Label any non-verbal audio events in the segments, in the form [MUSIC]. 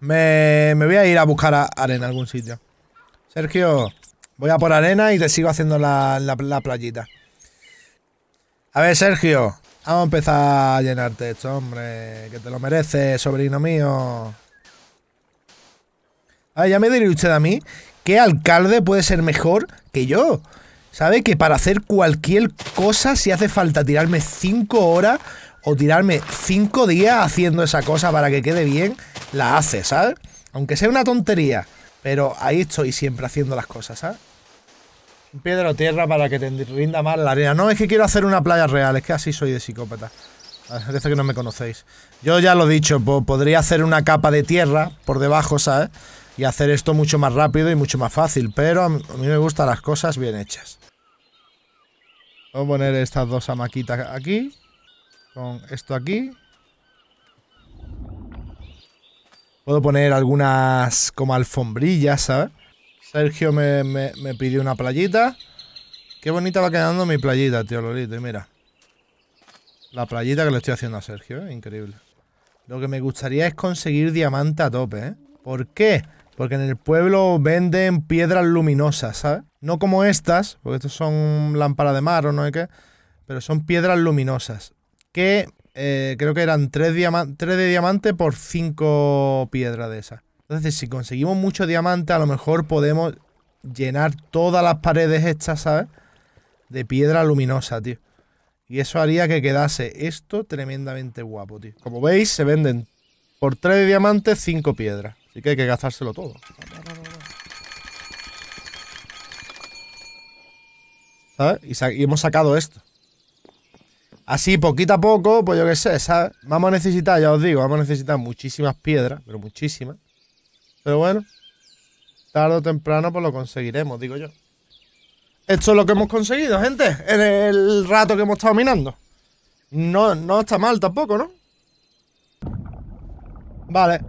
Me, voy a ir a buscar arena en algún sitio. Sergio, voy a por arena y te sigo haciendo la, la, playita. A ver, Sergio, vamos a empezar a llenarte esto, hombre. Que te lo mereces, sobrino mío. A ver, ya me diré usted a mí qué alcalde puede ser mejor que yo. ¿Sabe que para hacer cualquier cosa, si hace falta tirarme 5 horas, o tirarme cinco días haciendo esa cosa para que quede bien, la hace, ¿sabes? Aunque sea una tontería, pero ahí estoy siempre haciendo las cosas, ¿sabes? Piedra o tierra para que te rinda más la arena. No, es que quiero hacer una playa real, es que así soy de psicópata. Parece que no me conocéis. Yo ya lo he dicho, podría hacer una capa de tierra por debajo, ¿sabes? Y hacer esto mucho más rápido y mucho más fácil, pero a mí me gustan las cosas bien hechas. Voy a poner estas dos amaquitas aquí con esto aquí. Puedo poner algunas como alfombrillas, ¿sabes? Sergio me, pidió una playita. Qué bonita va quedando mi playita, tío Lolito. Y mira. La playita que le estoy haciendo a Sergio, ¿eh? increíble. Lo que me gustaría es conseguir diamante a tope, ¿eh? ¿Por qué? Porque en el pueblo venden piedras luminosas, ¿sabes? No como estas, porque estas son lámparas de mar o no hay qué, pero son piedras luminosas que eh, creo que eran 3, de diamante por 5 piedras de esas. Entonces, si conseguimos mucho diamante, a lo mejor podemos llenar todas las paredes estas, ¿sabes? De piedra luminosa, tío. Y eso haría que quedase esto tremendamente guapo, tío. Como veis, se venden por 3 de diamante, 5 piedras. Así que hay que gastárselo todo. ¿Sabes? y hemos sacado esto. Así, poquito a poco, pues yo qué sé, ¿sabes? Vamos a necesitar, ya os digo, vamos a necesitar muchísimas piedras, pero muchísimas. Pero bueno, tarde o temprano pues lo conseguiremos, digo yo. Esto es lo que hemos conseguido, gente, en el rato que hemos estado minando. No, no está mal tampoco, ¿no? Vale.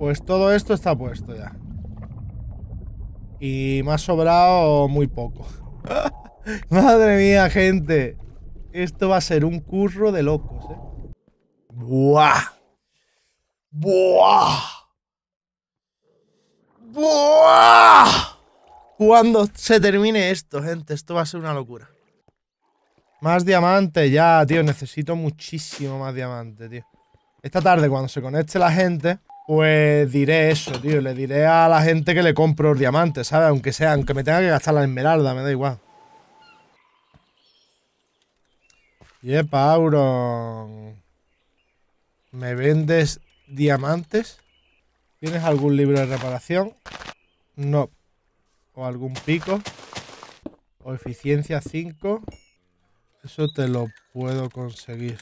Pues todo esto está puesto ya. Y me ha sobrado muy poco. [LAUGHS] Madre mía, gente. Esto va a ser un curro de locos, ¿eh? ¡Buah! ¡Buah! ¡Buah! Cuando se termine esto, gente, esto va a ser una locura. Más diamantes, ya, tío. Necesito muchísimo más diamantes, tío. Esta tarde, cuando se conecte la gente, pues diré eso, tío. Le diré a la gente que le compro los diamantes, ¿sabes? Aunque sea, aunque me tenga que gastar la esmeralda, me da igual. Yepa, Auron. ¿Me vendes diamantes? ¿Tienes algún libro de reparación? No. ¿O algún pico? ¿O eficiencia 5? Eso te lo puedo conseguir.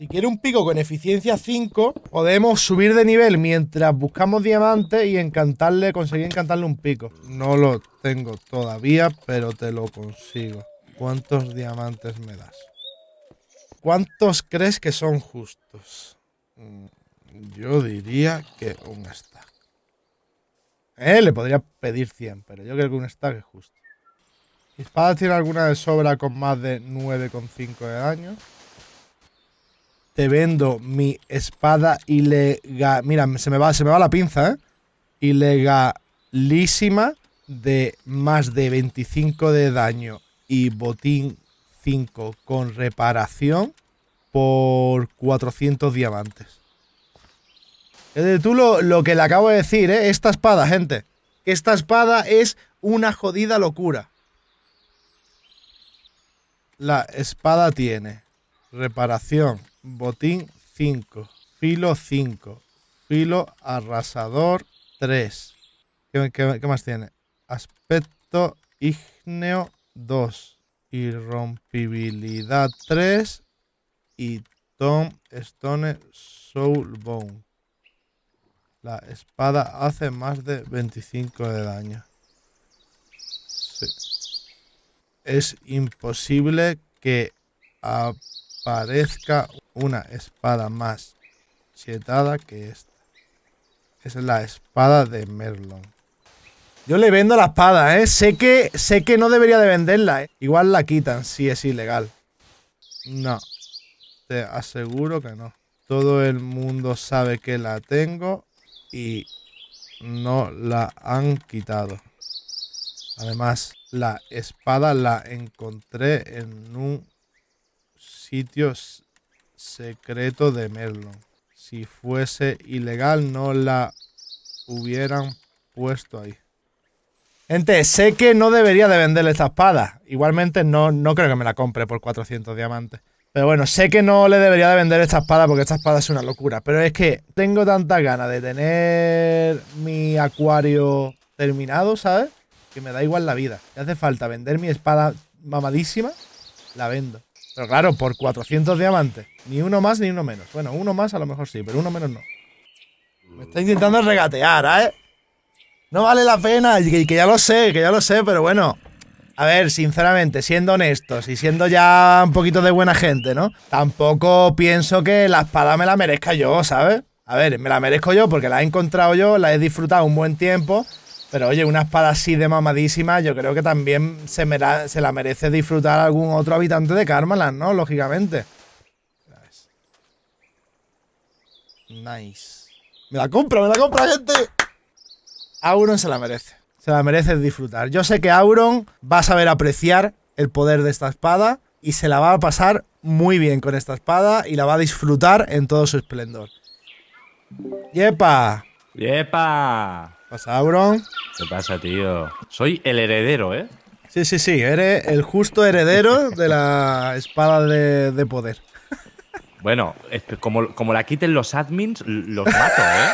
Si quiere un pico con eficiencia 5, podemos subir de nivel mientras buscamos diamantes y encantarle, conseguir encantarle un pico. No lo tengo todavía, pero te lo consigo. ¿Cuántos diamantes me das? ¿Cuántos crees que son justos? Mm, yo diría que un stack. Eh, le podría pedir 100, pero yo creo que un stack es justo. Mi espada tiene alguna de sobra con más de 9,5 de daño. Te vendo mi espada ilegal. Mira, se me va, se me va la pinza, ¿eh? Ilegalísima de más de 25 de daño y botín 5 con reparación por 400 diamantes. Tú lo, lo que le acabo de decir, ¿eh? esta espada, gente. Esta espada es una jodida locura. La espada tiene reparación, botín 5, filo 5, filo arrasador 3. ¿Qué, qué más tiene? Aspecto ígneo 2, irrompibilidad 3 y Tom Stone Soulbone. La espada hace más de 25 de daño. Es imposible que aparezca una espada más chetada que esta. Es la espada de Merlon. Yo le vendo la espada, ¿eh? Sé que, sé que no debería de venderla, ¿eh? Igual la quitan, si es ilegal. No. Te aseguro que no. Todo el mundo sabe que la tengo y no la han quitado. Además, la espada la encontré en un sitio secreto de Merlon. Si fuese ilegal, no la hubieran puesto ahí. Gente, sé que no debería de venderle esta espada. Igualmente no, no creo que me la compre por 400 diamantes. Pero bueno, sé que no le debería de vender esta espada porque esta espada es una locura. Pero es que tengo tantas ganas de tener mi acuario terminado, ¿sabes? Que me da igual la vida. Si hace falta vender mi espada mamadísima, la vendo. Pero claro, por 400 diamantes. Ni uno más ni uno menos. Bueno, uno más a lo mejor sí, pero uno menos no. Me está intentando regatear, ¿eh? No vale la pena, y que, ya lo sé, que ya lo sé, pero bueno. A ver, sinceramente, siendo honestos y siendo ya un poquito de buena gente, ¿no? Tampoco pienso que la espada me la merezca yo, ¿sabes? A ver, me la merezco yo porque la he encontrado yo, la he disfrutado un buen tiempo, pero oye, una espada así de mamadísima, yo creo que también se, se la merece disfrutar algún otro habitante de Carmalan, ¿no? Lógicamente. Nice. Me la compro, me la compro, gente. Auron se la merece. Se la merece disfrutar. Yo sé que Auron va a saber apreciar el poder de esta espada y se la va a pasar muy bien con esta espada y la va a disfrutar en todo su esplendor. ¡Yepa! ¡Yepa! ¿Qué pasa, Auron? ¿Qué pasa, tío? Soy el heredero, ¿eh? Sí, sí, sí, eres el justo heredero de la espada de, poder. Bueno, como, como, la quiten los admins, los mato, ¿eh?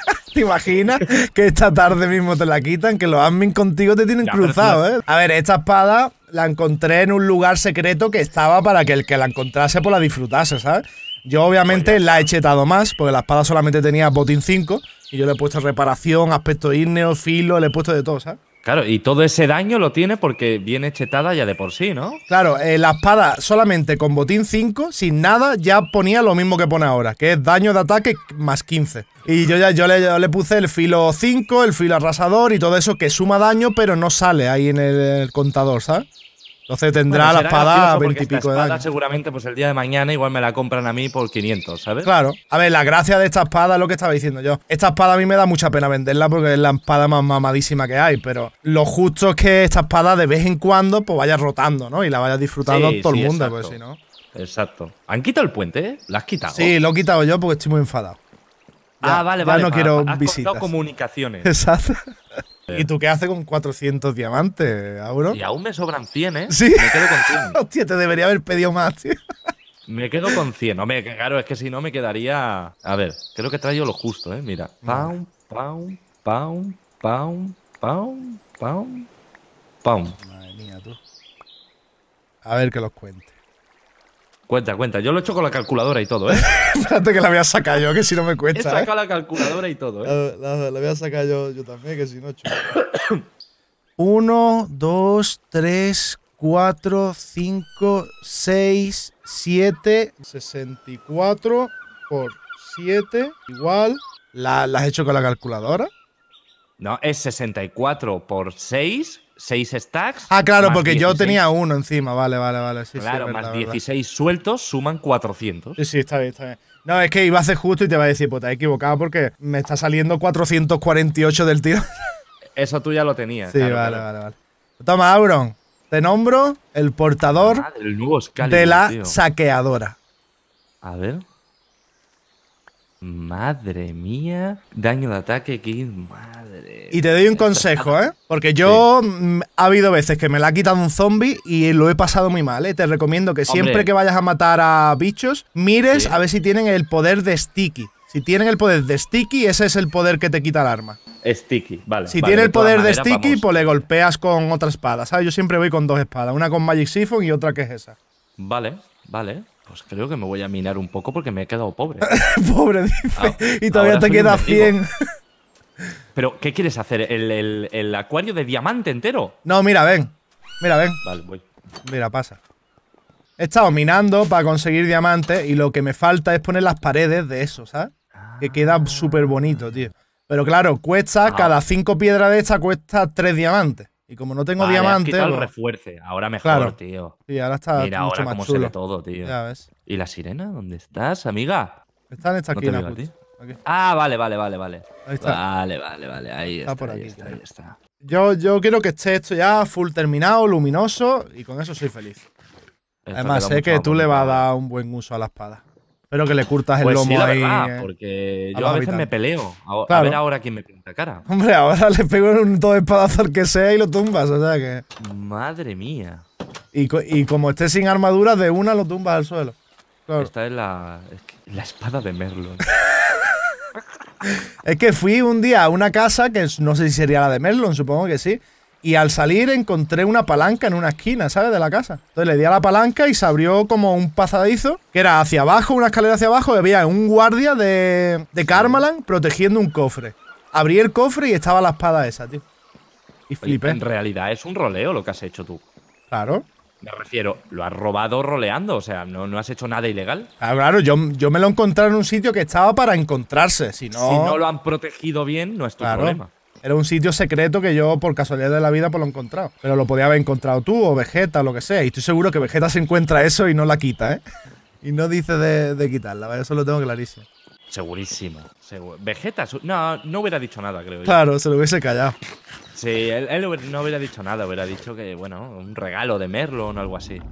[LAUGHS] ¿Te imaginas que esta tarde mismo te la quitan? Que los admin contigo te tienen cruzado, ¿eh? A ver, esta espada la encontré en un lugar secreto que estaba para que el que la encontrase pues la disfrutase, ¿sabes? Yo obviamente la he chetado más, porque la espada solamente tenía botín 5 y yo le he puesto reparación, aspecto ígneo, filo, le he puesto de todo, ¿sabes? Claro, y todo ese daño lo tiene porque viene chetada ya de por sí, ¿no? Claro, eh, la espada solamente con botín 5, sin nada, ya ponía lo mismo que pone ahora, que es daño de ataque más 15. Y yo ya yo le, puse el filo 5, el filo arrasador y todo eso que suma daño, pero no sale ahí en el contador, ¿sabes? Entonces tendrá la espada veintipico de daño. Seguramente, pues el día de mañana igual me la compran a mí por 500, ¿sabes? Claro. A ver, la gracia de esta espada es lo que estaba diciendo yo. Esta espada a mí me da mucha pena venderla porque es la espada más mamadísima que hay, pero lo justo es que esta espada de vez en cuando pues vaya rotando, ¿no? Y la vaya disfrutando todo el mundo, pues, exacto. ¿Han quitado el puente? Eh? ¿La has quitado? Sí, lo he quitado yo porque estoy muy enfadado. ah, vale, ya vale. no quiero has visitas. comunicaciones. [LAUGHS] Exacto. ¿Y tú qué haces con 400 diamantes, Auro? Y aún me sobran 100, ¿eh? Sí. Me quedo con 100. [LAUGHS] Hostia, te debería haber pedido más, tío. Me quedo con 100. Hombre, claro, es que si no me quedaría. A ver, creo que traigo lo justo, ¿eh? Mira. Pau, paum, paum, paum, paum, paum, paum. Madre mía, tú. A ver que los cuentes. Cuenta, cuenta. Yo lo he hecho con la calculadora y todo, ¿eh? [LAUGHS] Espérate que la voy a yo, que si no me cuesta. He sacado ¿eh? la calculadora y todo, ¿eh? La, la, la, voy yo, yo también, que si no, chulo. 1, 2, 3, 4, 5, 6, 7. 64 por 7 igual. ¿La, ¿La has hecho con la calculadora? No, es 64 por 6 6 stacks. Ah, claro, porque yo tenía uno encima. Vale, vale, vale. claro, más 16 sueltos suman 400. Sí, sí, está bien, está bien. No, es que iba a hacer justo y te va a decir, pues te has equivocado porque me está saliendo 448 del tiro. [LAUGHS] Eso tú ya lo tenías. Sí, vale, vale, vale. Toma, Auron. Te nombro el portador de la saqueadora. A ver. Madre mía, daño de ataque, Kid, madre. Y te doy un consejo, ¿eh? Porque yo mm, ha habido veces que me la ha quitado un zombie y lo he pasado muy mal, ¿eh? Te recomiendo que siempre que vayas a matar a bichos, mires a ver si tienen el poder de Sticky. Si tienen el poder de Sticky, ese es el poder que te quita el arma. Sticky, vale. Si tiene el poder de, Sticky, pues le golpeas con otra espada, ¿sabes? Yo siempre voy con dos espadas, una con Magic Siphon y otra que es esa. Vale, vale. Pues creo que me voy a minar un poco porque me he quedado pobre. [LAUGHS] pobre, dice. Ah, y todavía te queda 100. Pero, ¿qué quieres hacer? ¿El, ¿El, acuario de diamante entero? No, mira, ven. Mira, ven. Vale, voy. Mira, pasa. He estado minando para conseguir diamantes y lo que me falta es poner las paredes de eso, ¿sabes? Que queda ah. súper bonito, tío. Pero claro, cuesta, ah. cada cinco piedras de esta cuesta tres diamantes. Y como no tengo vale, diamante. Has pues refuerce. Ahora mejor, tío. Y ahora está. Mira ahora cómo se ve todo, tío. Ya ves. ¿Y la sirena? ¿Dónde estás, amiga? Está en esta esquina, pues. Ah, vale, vale, vale, vale. Ahí está. Vale, vale, vale. Ahí está. ahí está, ahí está. Yo, yo quiero que esté esto ya full terminado, luminoso, y con eso soy feliz. Además, sé que tú le vas a dar un buen uso a la espada. Espero que le curtas el pues lomo sí, la verdad, ahí, eh, Porque yo a, veces me peleo. A, ver ahora quién me pinta cara. Hombre, ahora le pego un todo espadazo al que sea y lo tumbas, o sea que. Madre mía. Y, y como esté sin armadura, de una lo tumbas al suelo. Esta es la, la espada de Merlon. [LAUGHS] es que fui un día a una casa que no sé si sería la de Merlon, supongo que sí y al salir encontré una palanca en una esquina, ¿sabes? De la casa. Entonces le di a la palanca y se abrió como un pasadizo, que era hacia abajo, una escalera hacia abajo, y había un guardia de, de protegiendo un cofre. Abrí el cofre y estaba la espada esa, tío. Y flipé. En realidad es un roleo lo que has hecho tú. Claro. Me refiero, lo has robado roleando, o sea, no, no has hecho nada ilegal. Claro, ah, claro yo, yo, me lo encontré en un sitio que estaba para encontrarse, si no... lo han protegido bien, no es tu problema. Era un sitio secreto que yo, por casualidad de la vida, pues lo he encontrado. Pero lo podía haber encontrado tú o Vegeta, lo que sea. Y estoy seguro que Vegeta se encuentra eso y no la quita, ¿eh? Y no dice de, quitarla, quitarla, eso lo tengo clarísimo. Segurísimo. Vegeta, no, no hubiera dicho nada, creo yo. Claro, se lo hubiese callado. Sí, él, no hubiera dicho nada, hubiera dicho que, bueno, un regalo de Merlo o algo así.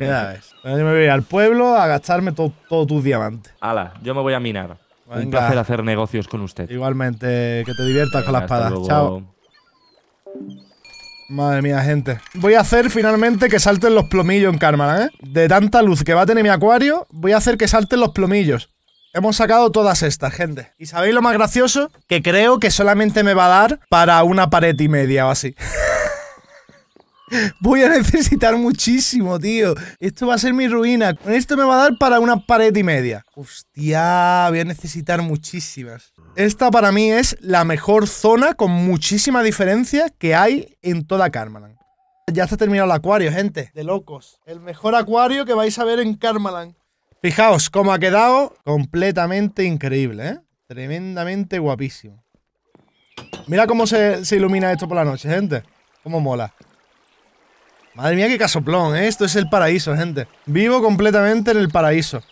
Ya ves. Yo me voy al pueblo a gastarme todos todo tus diamantes. Hala, yo me voy a minar. Un placer hacer negocios con usted. Igualmente, que te diviertas con la espada. Chao. Madre mía, gente. Voy a hacer finalmente que salten los plomillos en cámara, ¿eh? De tanta luz que va a tener mi acuario, voy a hacer que salten los plomillos. Hemos sacado todas estas, gente. ¿Y sabéis lo más gracioso? Que creo que solamente me va a dar para una pared y media o así. [LAUGHS] Voy a necesitar muchísimo, tío. Esto va a ser mi ruina. Con esto me va a dar para una pared y media. Hostia, voy a necesitar muchísimas. Esta para mí es la mejor zona con muchísima diferencia que hay en toda Carmalan. Ya está terminado el acuario, gente. De locos. El mejor acuario que vais a ver en Carmalan. Fijaos cómo ha quedado. Completamente increíble, ¿eh? Tremendamente guapísimo. Mira cómo se, se ilumina esto por la noche, gente. Cómo mola. Madre mía, qué casoplón, ¿eh? Esto es el paraíso, gente. Vivo completamente en el paraíso.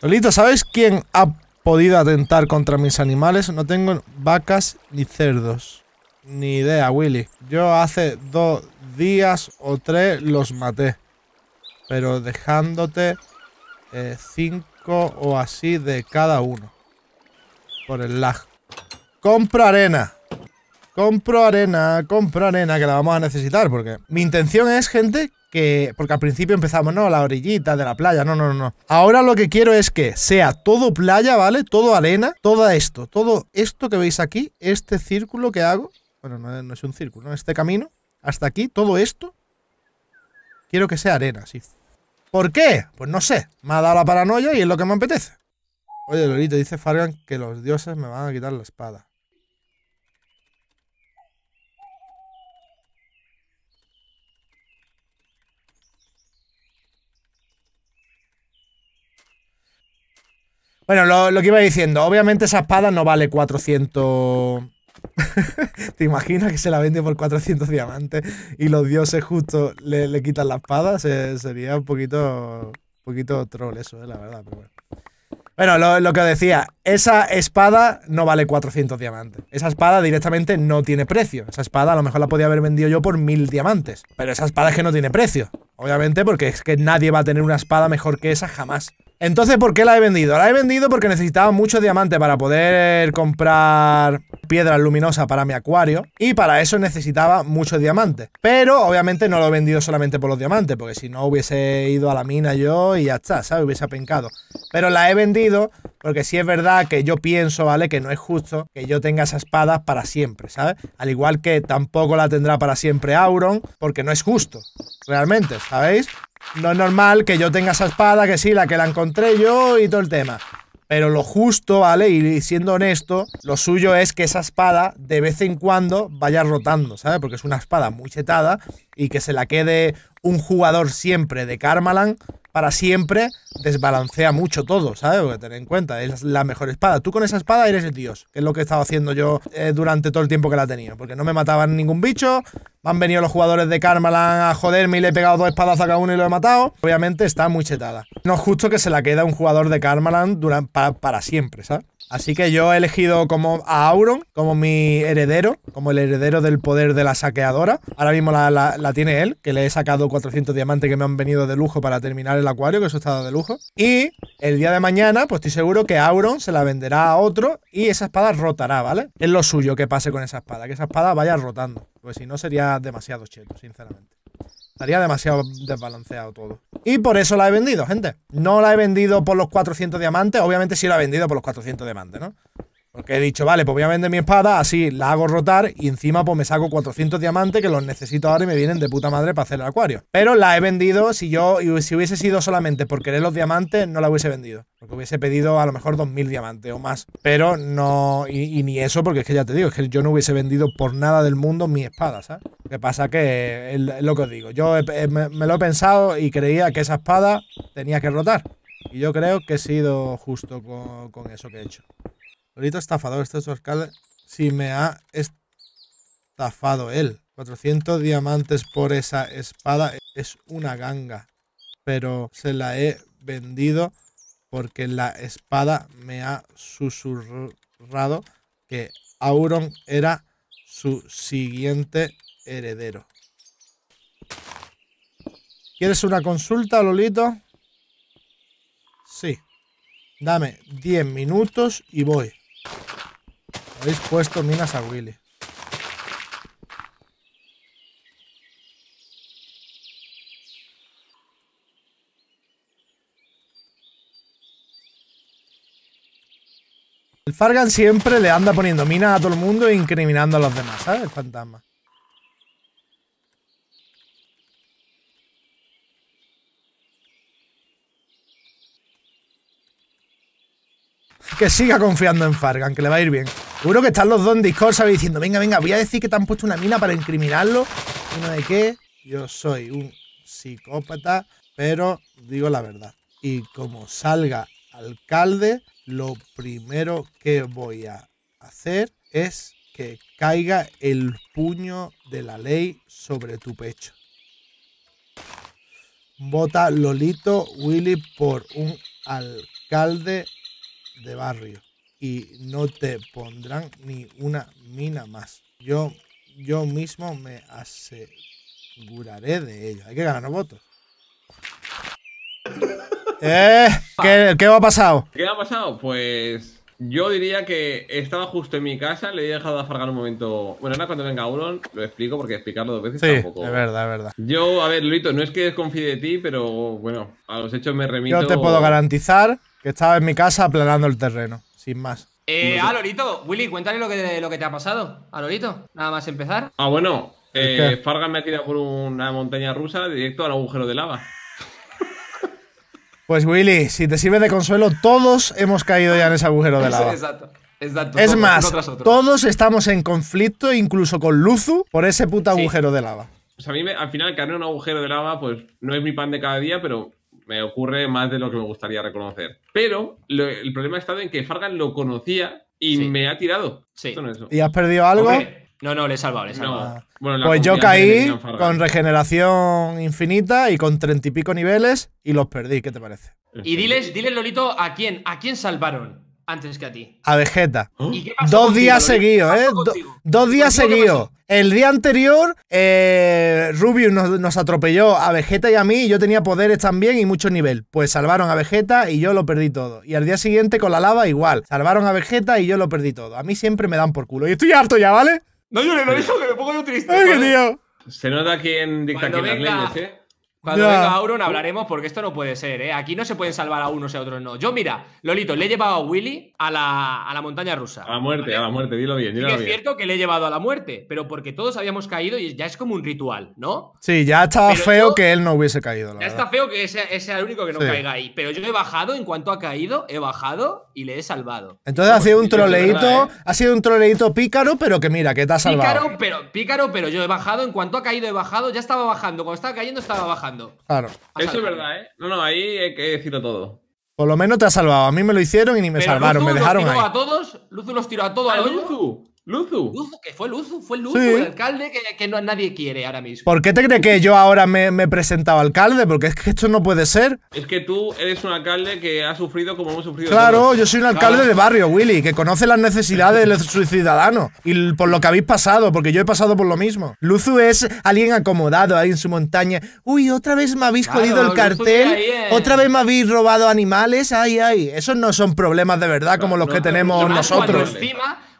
Lolito, ¿sabes quién ha podido atentar contra mis animales? No tengo vacas ni cerdos. Ni idea, Willy. Yo hace dos días o tres los maté. Pero dejándote eh, cinco o así de cada uno. Por el lag. Compra arena. Compro arena, compro arena, que la vamos a necesitar, porque mi intención es, gente, que... Porque al principio empezamos, no, la orillita de la playa, no, no, no. Ahora lo que quiero es que sea todo playa, ¿vale? Todo arena, todo esto, todo esto que veis aquí, este círculo que hago, bueno, no, es un círculo, ¿no? este camino, hasta aquí, todo esto, quiero que sea arena, sí. ¿Por qué? Pues no sé, me ha dado la paranoia y es lo que me apetece. Oye, Lolito, dice Fargan que los dioses me van a quitar la espada. Bueno, lo, que iba diciendo, obviamente esa espada no vale 400... [LAUGHS] ¿Te imaginas que se la vende por 400 diamantes y los dioses justo le, quitan la espada? sería un poquito, poquito troll eso, eh, la verdad. Pero bueno, lo, que decía, esa espada no vale 400 diamantes. Esa espada directamente no tiene precio. Esa espada a lo mejor la podía haber vendido yo por 1000 diamantes. Pero esa espada es que no tiene precio. Obviamente porque es que nadie va a tener una espada mejor que esa jamás. Entonces, ¿por qué la he vendido? La he vendido porque necesitaba mucho diamante para poder comprar piedras luminosas para mi acuario. Y para eso necesitaba mucho diamante. Pero obviamente no lo he vendido solamente por los diamantes, porque si no hubiese ido a la mina yo y ya está, ¿sabes? Hubiese apencado. Pero la he vendido porque sí es verdad que yo pienso, ¿vale? Que no es justo que yo tenga esa espada para siempre, ¿sabes? Al igual que tampoco la tendrá para siempre Auron, porque no es justo, realmente, ¿sabéis? No es normal que yo tenga esa espada, que sí, la que la encontré yo y todo el tema. Pero lo justo, ¿vale? Y siendo honesto, lo suyo es que esa espada de vez en cuando vaya rotando, ¿sabes? Porque es una espada muy chetada y que se la quede un jugador siempre de Carmalan, para siempre desbalancea mucho todo, ¿sabes? que tener en cuenta, es la mejor espada. Tú con esa espada eres el dios, que es lo que he estado haciendo yo eh, durante todo el tiempo que la he tenido, porque no me mataban ningún bicho, han venido los jugadores de Carmalan a joderme y le he pegado dos espadas a cada uno y lo he matado. Obviamente está muy chetada. No es justo que se la quede un jugador de Karmaland para siempre, ¿sabes? Así que yo he elegido como a Auron como mi heredero, como el heredero del poder de la saqueadora. Ahora mismo la, tiene él, que le he sacado 400 diamantes que me han venido de lujo para terminar el acuario, que eso está de lujo. Y el día de mañana, pues estoy seguro que Auron se la venderá a otro y esa espada rotará, ¿vale? Es lo suyo que pase con esa espada, que esa espada vaya rotando. Pues si no sería demasiado cheto, sinceramente. Estaría demasiado desbalanceado todo. Y por eso la he vendido, gente. No la he vendido por los 400 diamantes. Obviamente sí la he vendido por los 400 diamantes, ¿no? Porque he dicho, vale, pues voy a vender mi espada, así la hago rotar y encima pues me saco 400 diamantes que los necesito ahora y me vienen de puta madre para hacer el acuario. Pero la he vendido, si yo, si hubiese sido solamente por querer los diamantes, no la hubiese vendido. Porque hubiese pedido a lo mejor 2.000 diamantes o más. Pero no, y, ni eso, porque es que ya te digo, es que yo no hubiese vendido por nada del mundo mi espada, ¿sabes? Lo que pasa que es lo que os digo, yo eh, eh, me, lo he pensado y creía que esa espada tenía que rotar. Y yo creo que he sido justo con eso que he hecho. Lolito estafador, este alcalde si me ha estafado él. 400 diamantes por esa espada es una ganga, pero se la he vendido porque la espada me ha susurrado que Auron era su siguiente heredero. ¿Quieres una consulta, Lolito? Sí. Dame 10 minutos y voy. Habéis puesto minas a Willy. El Fargan siempre le anda poniendo minas a todo el mundo e incriminando a los demás, ¿sabes? El fantasma. que siga confiando en Fargan, que le va a ir bien. Seguro que están los dos en Discord, Diciendo, venga, venga, voy a decir que te han puesto una mina para incriminarlo. Uno de qué, yo soy un psicópata, pero digo la verdad. Y como salga alcalde, lo primero que voy a hacer es que caiga el puño de la ley sobre tu pecho. Vota Lolito Willy por un alcalde de barrio y no te pondrán ni una mina más. Yo, yo mismo me aseguraré de ello. Hay que ganar votos. [LAUGHS] Eh, ¿Qué, ¿Qué ha pasado? ¿Qué ha pasado? Pues yo diría que estaba justo en mi casa, le he dejado afargar un momento. Bueno, ahora cuando venga Auron lo explico porque explicarlo dos veces sí, tampoco. Es verdad, es verdad. Yo, a ver, Luito, no es que desconfíe de ti, pero bueno, a los hechos me remito. Yo te puedo garantizar estaba en mi casa aplanando el terreno, sin más. Eh, ah, Lorito, Willy, cuéntale lo que, lo que te ha pasado. A Lorito, nada más empezar. Ah, bueno, eh, me ha tirado por una montaña rusa directo al agujero de lava. Pues Willy, si te sirve de consuelo, todos hemos caído ya en ese agujero de [LAUGHS] lava. Exacto. Exacto, es más, todos estamos en conflicto, incluso con Luzu, por ese puta agujero de lava. Pues a mí al final caer en un agujero de lava, pues no es mi pan de cada día, pero me ocurre más de lo que me gustaría reconocer. Pero el problema ha estado en que Fargan lo conocía y me ha tirado. Sí. ¿Y has perdido algo? No, no, le he salvado, le pues yo caí con regeneración infinita y con treinta y pico niveles y los perdí, ¿qué te parece? Y diles, diles, Lolito, a quién, a quién salvaron antes que a ti. A Vegeta. ¿Ah? ¿eh? Dos días seguidos, ¿eh? dos días seguidos. El día anterior, eh, Rubius nos, atropelló a Vegeta y a mí. Y yo tenía poderes también y mucho nivel. Pues salvaron a Vegeta y yo lo perdí todo. Y al día siguiente con la lava igual. Salvaron a Vegeta y yo lo perdí todo. A mí siempre me dan por culo. Y estoy harto ya, ¿vale? No le lo dicho que me pongo yo triste. Se nota quién dicta quién ¿eh? Cuando ya. venga Auron hablaremos porque esto no puede ser, ¿eh? Aquí no se pueden salvar a unos y a otros no. Yo, mira, Lolito, le he llevado a Willy a la, montaña rusa. A la muerte, a la muerte, dilo bien. es cierto que le he llevado a la muerte, pero porque todos habíamos caído y ya es como un ritual, ¿no? Sí, ya estaba feo que él no hubiese caído. ya está feo que ese, sea el único que no caiga ahí. Pero yo he bajado, en cuanto ha caído, he bajado y le he salvado. Entonces ha sido un troleito, ¿eh? ha sido un troleito pícaro, pero que mira, que te ha salvado. Pícaro, pero, pícaro, pero yo he bajado, en cuanto ha caído, he bajado, ya estaba bajando. Cuando estaba cayendo, estaba bajando. Claro. Eso es verdad, ¿eh? No, no, ahí hay que decirlo todo. Por lo menos te ha salvado. A mí me lo hicieron y ni me salvaron, me dejaron los tiró a todos? ¿Luzu los tiró a todos? ¿A Luzu? Luzu. Luzu, que fue Luzu, fue Luzu, el alcalde que, no, nadie quiere ahora mismo. ¿Por qué te crees que yo ahora me, he presentado alcalde? Porque es que esto no puede ser. Es que tú eres un alcalde que ha sufrido como hemos sufrido. Claro, yo soy un alcalde de barrio, Willy, que conoce las necesidades de su ciudadano y por lo que habéis pasado, porque yo he pasado por lo mismo. Luzu es alguien acomodado ahí en su montaña. Uy, otra vez me habéis jodido el cartel, otra vez me habéis robado animales, ay, ay. Esos no son problemas de verdad como los que tenemos nosotros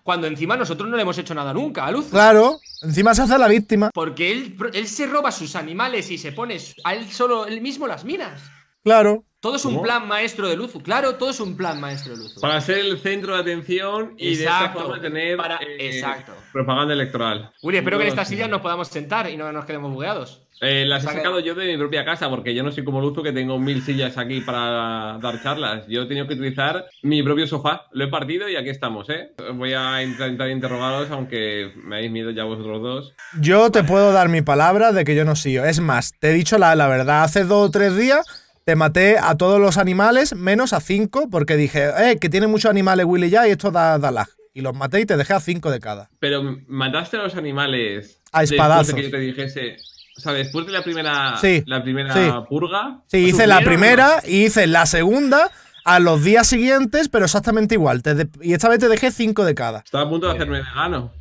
cuando encima nosotros no le hemos hecho nada nunca a Luz. Claro, encima se hace la víctima. Porque él, él se roba sus animales y se pone a él solo, él mismo las minas. Claro. Todo es un plan maestro de Luzu. Claro, todo es un plan maestro de Luzu. Para ser el centro de atención y de esa forma tener Para, eh, exacto. propaganda electoral. Uri, espero que en esta silla nos podamos sentar y no nos quedemos bugueados. Eh, las he sacado yo de mi propia casa porque yo no soy como Luzu que tengo mil sillas aquí para dar charlas. Yo he tenido que utilizar mi propio sofá. Lo he partido y aquí estamos, ¿eh? Voy a intentar interrogaros aunque me habéis miedo ya vosotros dos. Yo te puedo dar mi palabra de que yo no sigo. Es más, te he dicho la, verdad. Hace dos o tres días te maté a todos los animales menos a cinco porque dije, eh, que tiene muchos animales Willy ya y esto da, da lag. Y los maté y te dejé a cinco de cada. Pero mataste a los animales. A espadazos. que yo te dijese, o sea, después de la primera, la primera purga. Sí, pues hice la primera y hice la segunda a los días siguientes, pero exactamente igual. y esta vez te dejé cinco de cada. Estaba a punto de hacerme vegano. [LAUGHS]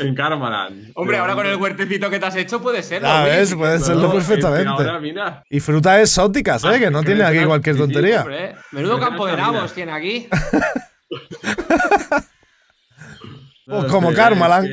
en Karmaland. Hombre, ahora con el huertecito que te has hecho puede ser. A ver, puede serlo perfectamente. mira. Y frutas exóticas, ¿eh? Ah, que no tiene aquí cualquier tontería. Menudo campo de nabos tiene aquí. Pues, pues como Karmalan.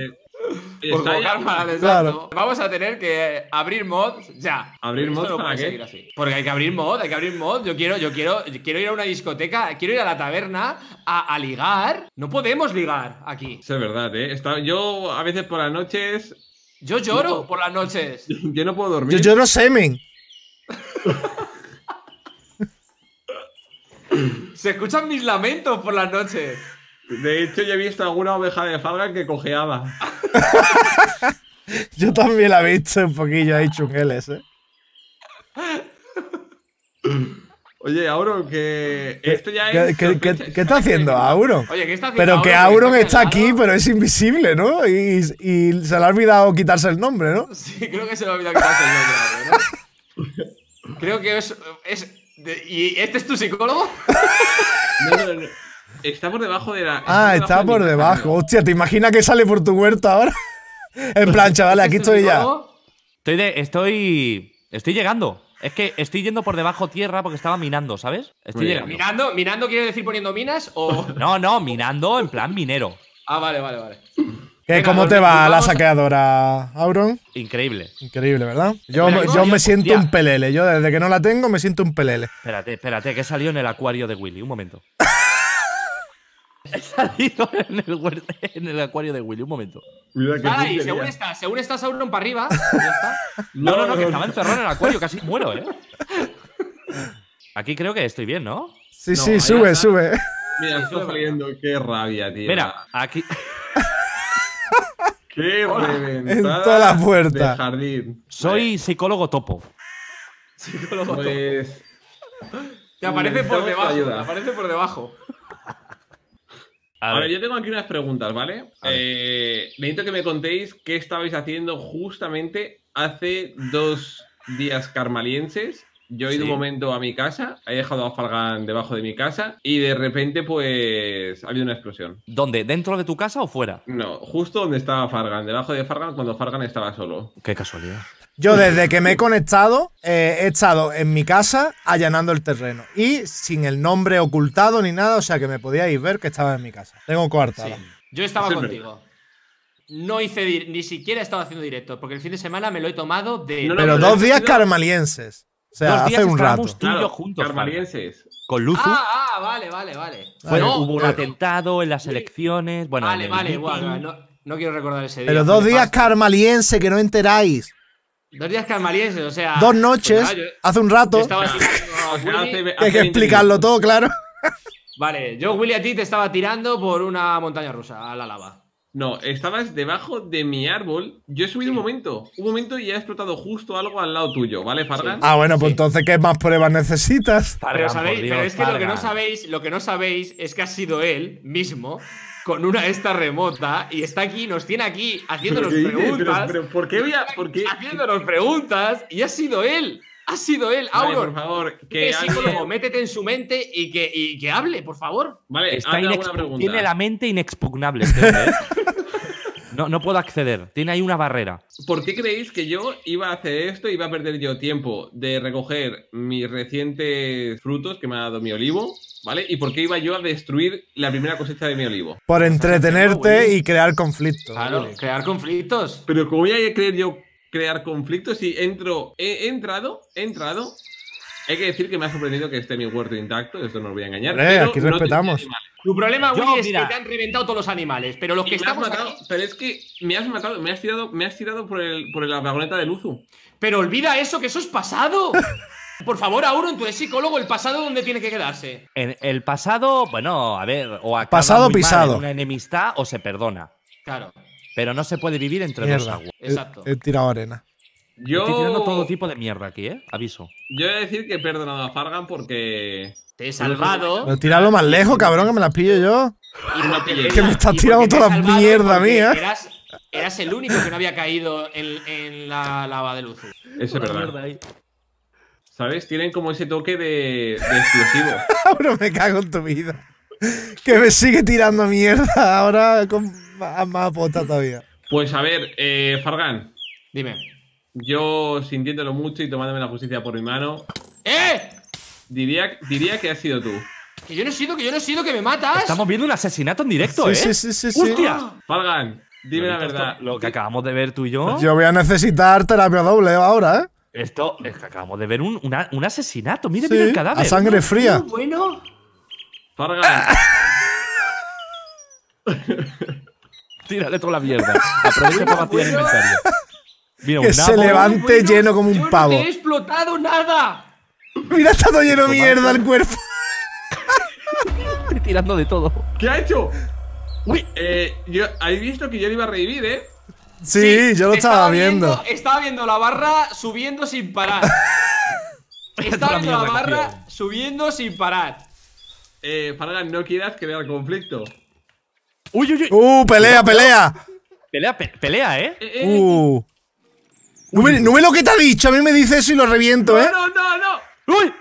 Por Karmalan, exacto. Vamos a tener que abrir mods ya. ¿Abrir mods para qué? Porque hay que abrir mods, hay que abrir mods. Yo quiero, yo quiero, quiero ir a una discoteca, quiero ir a la taberna a, ligar. No podemos ligar aquí. es verdad, eh. yo a veces por las noches. Yo lloro por las noches. [LAUGHS] yo no puedo dormir. Yo lloro semen. Se escuchan mis lamentos por las noches. De hecho, yo he visto alguna oveja de Farga que cojeaba. [LAUGHS] yo también la he visto un poquillo ahí chungeles, ¿eh? Oye, Auron, que esto ya ¿Qué, es ¿qué, está haciendo Auron? Oye, ¿qué está haciendo? Pero que Auron está, aquí, pero es invisible, ¿no? Y, se le ha olvidado quitarse el nombre, ¿no? Sí, creo que se le ha olvidado quitarse el nombre, ¿no? creo que es, ¿Y este es tu psicólogo? [LAUGHS] no, no, no. Está por debajo de la. ah, está por debajo. Hostia, ¿te imaginas que sale por tu huerta ahora? [LAUGHS] en plan, vale. aquí estoy ya. Estoy, de, estoy. Estoy llegando. Es que estoy yendo por debajo tierra porque estaba minando, ¿sabes? Estoy llegando. ¿Minando? ¿Minando quiere decir poniendo minas o.? [LAUGHS] no, no, minando en plan minero. Ah, vale, vale, vale. ¿Cómo te va la saqueadora, Auron? Increíble. Increíble, ¿verdad? Yo, yo me siento un pelele. Yo desde que no la tengo me siento un pelele. Espérate, espérate, que salió en el acuario de Willy. Un momento. [LAUGHS] He salido en el, acuario de Willy, un momento. Ay, según está, según está Sauron para arriba. [LAUGHS] está? No, no, no, que estaba encerrado en el acuario, casi muero, ¿eh? Aquí creo que estoy bien, ¿no? Sí, sí, sube, sube. Mira, estoy saliendo, qué rabia, tío. Mira, aquí. [LAUGHS] ¡Qué En toda la puerta. De jardín. Soy psicólogo topo. Psicólogo topo. Pues pues te aparece por debajo. aparece por debajo. A, yo tengo aquí unas preguntas, ¿vale? Eh, necesito que me contéis qué estabais haciendo justamente hace dos días carmalienses. Yo he ido un momento a mi casa, he dejado a Fargan debajo de mi casa y de repente pues ha habido una explosión. ¿Dónde? ¿Dentro de tu casa o fuera? No, justo donde estaba Fargan, debajo de Fargan cuando Fargan estaba solo. Qué casualidad. Yo desde que me he conectado eh, he estado en mi casa allanando el terreno y sin el nombre ocultado ni nada, o sea que me podíais ver que estaba en mi casa. Tengo coartada. Yo estaba contigo. No hice ni siquiera he estado haciendo directo, porque el fin de semana me lo he tomado de. pero, dos días carmalienses. O sea, hace un rato. Tú Carmalienses. Con Luzu. Ah, ah, ah vale, vale, vale. Bueno, un atentado en las elecciones. Bueno, vale, vale, igual. No, quiero recordar ese día. Pero dos días carmaliense que no enteráis. Dos días carmalienses, o sea. Dos noches, pues hace un rato. Estaba [LAUGHS] hay que explicarlo todo, claro. [LAUGHS] Vale, yo, Willy, a ti te estaba tirando por una montaña rusa, a la lava. No, estabas debajo de mi árbol. Yo he subido un momento, un momento y ha explotado justo algo al lado tuyo, ¿vale, Fargan? Ah, bueno, pues entonces, ¿qué más pruebas necesitas? Fargan, pero, sabéis, es que no sabéis, lo que no sabéis es que ha sido él mismo con una esta remota y está aquí, nos tiene aquí haciéndonos preguntas. ¿por qué preguntas y ha sido él. Ha sido él, vale, por favor, que psicólogo, métete en su mente y que, y que hable, por favor. Vale, Está Tiene la mente inexpugnable. ¿eh? [LAUGHS] No, puedo acceder. Tiene ahí una barrera. ¿Por qué creéis que yo iba a hacer esto y iba a perder yo tiempo de recoger mis recientes frutos que me ha dado mi olivo? ¿Vale? ¿Y por qué iba yo a destruir la primera cosecha de mi olivo? Por entretenerte y crear conflictos. Claro, crear conflictos. Pero ¿cómo voy a creer yo crear conflictos si entro, he entrado, he entrado hay que decir que me ha sorprendido que esté mi huerto intacto, esto no lo voy a engañar. Eh, aquí respetamos. Tu problema, Willy, es que te han reventado todos los animales, pero los que estamos Pero es que me has tirado, me has tirado por, el, por la vagoneta de Luzu. Pero olvida eso, que eso es pasado. [LAUGHS] Por favor, Auron, tú eres psicólogo, ¿el pasado dónde tiene que quedarse? En el pasado, bueno, a ver, o acaba pasado pisado. una enemistad o se perdona. Claro. Pero no se puede vivir entre dos aguas. Exacto. he tirado arena. Yo. Estoy tirando todo tipo de mierda aquí, ¿eh? Aviso. Yo voy a decir que he perdonado a Fargan porque. Te he salvado. Pero tirarlo más lejos, cabrón, que me las pillo yo. Y no que me estás tirando toda mierda mía. ¿eh? Eras, eras, el único que no había caído en, la lava de luz. Ese es verdad. ¿Sabes? Tienen como ese toque de, de explosivo. Ahora [LAUGHS] me cago en tu vida. Que me sigue tirando mierda ahora con más, puta todavía. Pues a ver, eh, Fargan. Dime. Yo, sintiéndolo mucho y tomándome la justicia por mi mano, ¡Eh! diría, diría que has sido tú. Que yo no he sido, que yo no he sido, que me matas. Estamos viendo un asesinato en directo, ¿eh? Sí, sí, ¡Hostia! dime la verdad. lo que acabamos de ver tú y yo. Pues yo voy a necesitar terapia doble ahora, ¿eh? Esto es que acabamos de ver un, asesinato. Mire, bien el cadáver. A sangre fría. bueno. Fargan. Ah. [LAUGHS] Tírale toda la mierda. Aprovecha para el inventario que se levante lleno como un pavo. no he explotado nada. Mira, está todo lleno de mierda el cuerpo. Estoy tirando de todo. ¿Qué ha hecho? Uy, eh, yo, habéis visto que yo iba a revivir, ¿eh? Sí, yo lo estaba, viendo. Estaba viendo la barra subiendo sin parar. [LAUGHS] estaba viendo la, barra subiendo sin parar. Eh, para no quieras que vea el conflicto. Uy, uy, uy. Uh, pelea, pelea. Pelea, pelea, eh, eh, eh, eh uh. No ve, lo que te ha dicho, a mí me dice eso y lo reviento, ¿eh? No, no, no, no. ¡Uy!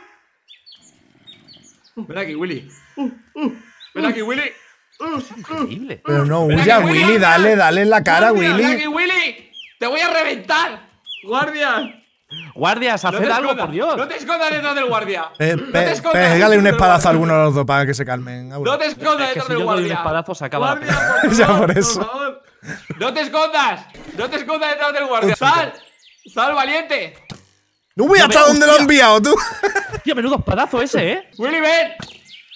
ven aquí, Willy. Uh, uh, ven aquí, uh. Willy. Es increíble. Pero no huya, Willy, dale, dale en la cara, Willy. Ven aquí, Willy. Te voy a reventar. guardias Guardias, haced algo, por Dios. No te escondas detrás del guardia. Eh, te Pégale un espadazo a alguno de los dos para que se calmen. No te escondas detrás del guardia. un espadazo se acaba. Guardia, por [LAUGHS] eso. Por favor. No te escondas. No te escondas detrás del guardia. Sal. ¡Sal, valiente! No voy a hasta donde lo han enviado tú. [LAUGHS] Tío, menudo espadazo ese, ¿eh? ¡Willy, ven!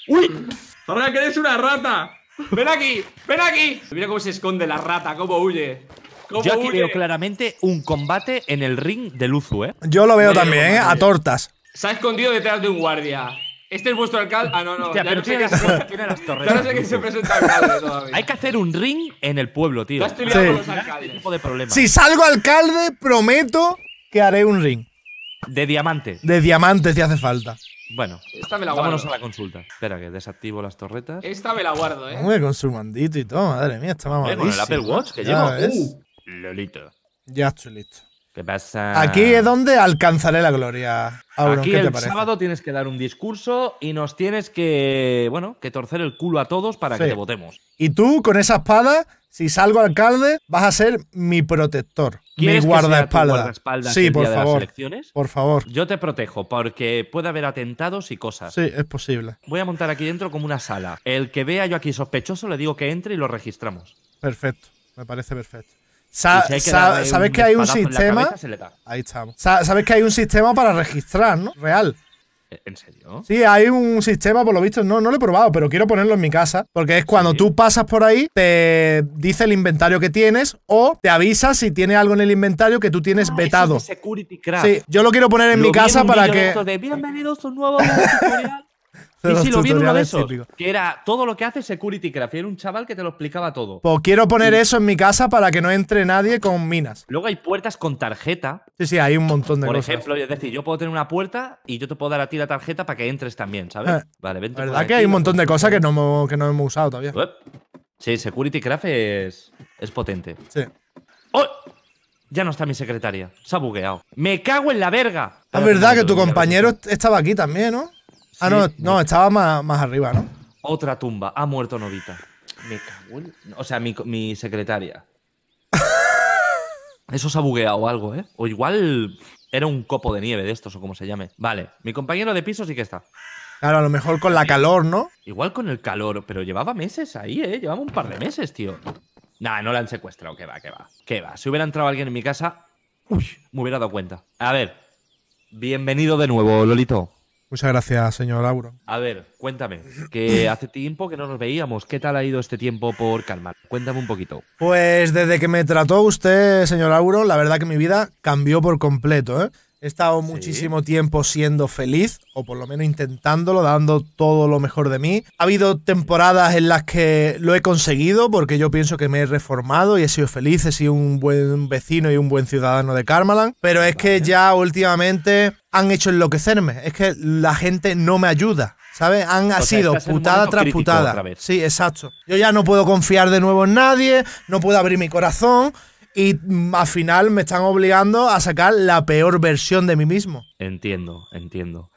¡Uy! Ahora que eres una rata. ¡Ven aquí! ¡Ven aquí! Mira cómo se esconde la rata, cómo huye. Yo aquí veo claramente un combate en el ring de Luzu, ¿eh? Yo lo veo también, ¿eh? A tortas. Se ha escondido detrás de un guardia. Este es vuestro alcalde. Ah, no, no. ya no sé las, tiene las torretas. no sé quién se presenta alcalde [LAUGHS] todavía. Hay que hacer un ring en el pueblo, tío. Ya estoy sí. con los alcaldes. Si salgo alcalde, prometo que haré un ring. De diamantes. De diamantes, si hace falta. Bueno, Esta me la vámonos a la consulta. Espera, que desactivo las torretas. Esta me la guardo, eh. con su mandito y todo, madre mía, está mamadísimo. Eh, el Apple Watch que llevo. Uh, Lolito. Ya estoy listo. ¿Qué pasa? Aquí es donde alcanzaré la gloria. Auron, Aquí el te sábado tienes que dar un discurso y nos tienes que, bueno, que torcer el culo a todos para que te votemos. Y tú, con esa espada, si salgo alcalde, vas a ser mi protector, mi guardaespaldas. Guardaespalda sí, por favor. Por favor. Yo te protejo porque puede haber atentados y cosas. Sí, es posible. Voy a montar aquí dentro como una sala. El que vea yo aquí sospechoso le digo que entre y lo registramos. Perfecto, me parece perfecto. ¿Sabes que hay un sistema? Ahí estamos. ¿Sabes que hay un sistema para registrar, no? Real. ¿E-, ¿En serio? Sí, hay un sistema, por lo visto, no, no lo he probado, pero quiero ponerlo en mi casa, porque es cuando tú pasas por ahí, te dice el inventario que tienes o te avisa si tiene algo en el inventario que tú tienes ah, vetado. security yo lo quiero poner en mi casa para que... Bienvenidos a un nuevo y si lo vi en uno de esos, que era todo lo que hace Security Craft. Y era un chaval que te lo explicaba todo. Pues quiero poner eso en mi casa para que no entre nadie con minas. Luego hay puertas con tarjeta. Sí, sí, hay un montón de cosas. Por ejemplo, es decir, yo puedo tener una puerta y yo te puedo dar a ti la tarjeta para que entres también, ¿sabes? Ah, vale, vente. verdad que hay un montón de cosas que no, hemos, no hemos usado todavía. Sí, Security Craft es, es potente. Sí. ¡Oh! Ya no está mi secretaria. Se ha bugueado. ¡Me cago en la verga! Es verdad que tu compañero estaba aquí también, ¿no? Ah, no, no, estaba más, arriba, ¿no? Otra tumba. Ha muerto Novita. Me cago en... O sea, mi, secretaria. Eso se ha bugueado algo, ¿eh? O igual era un copo de nieve de estos o como se llame. Vale, mi compañero de piso sí que está. Claro, a lo mejor con la calor, ¿no? Igual con el calor, pero llevaba meses ahí, ¿eh? Llevaba un par de meses, tío. Nah, no la han secuestrado, que va, que va. Que va, si hubiera entrado alguien en mi casa, me hubiera dado cuenta. A ver, bienvenido de nuevo, Lolito. Muchas gracias, señor Auro. A ver, cuéntame, que hace tiempo que no nos veíamos. ¿Qué tal ha ido este tiempo por calmar? Cuéntame un poquito. Pues desde que me trató usted, señor Auro, la verdad que mi vida cambió por completo. ¿eh? He estado muchísimo tiempo siendo feliz, o por lo menos intentándolo, dando todo lo mejor de mí. Ha habido temporadas en las que lo he conseguido, porque yo pienso que me he reformado y he sido feliz, he sido un buen vecino y un buen ciudadano de Carmalan. Pero es que ya últimamente han hecho enloquecerme. Es que la gente no me ayuda. ¿Sabes? Han sido putada tras putada. Sí, exacto. Yo ya no puedo confiar de nuevo en nadie, no puedo abrir mi corazón y al final me están obligando a sacar la peor versión de mí mismo. Entiendo, entiendo.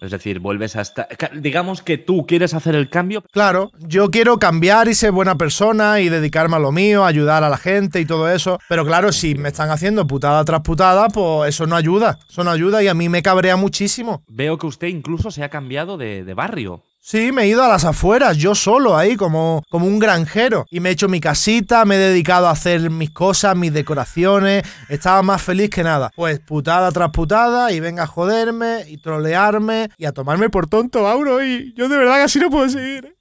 Es decir, vuelves hasta. Digamos que tú quieres hacer el cambio. Claro, yo quiero cambiar y ser buena persona y dedicarme a lo mío, ayudar a la gente y todo eso. Pero claro, si me están haciendo putada tras putada, pues eso no ayuda. Eso no ayuda y a mí me cabrea muchísimo. Veo que usted incluso se ha cambiado de, de barrio. Sí, me he ido a las afueras, yo solo ahí, como, como un granjero. Y me he hecho mi casita, me he dedicado a hacer mis cosas, mis decoraciones. Estaba más feliz que nada. Pues putada tras putada, y venga a joderme, y trolearme, y a tomarme por tonto, Auro. Y yo de verdad que así no puedo seguir. ¿eh?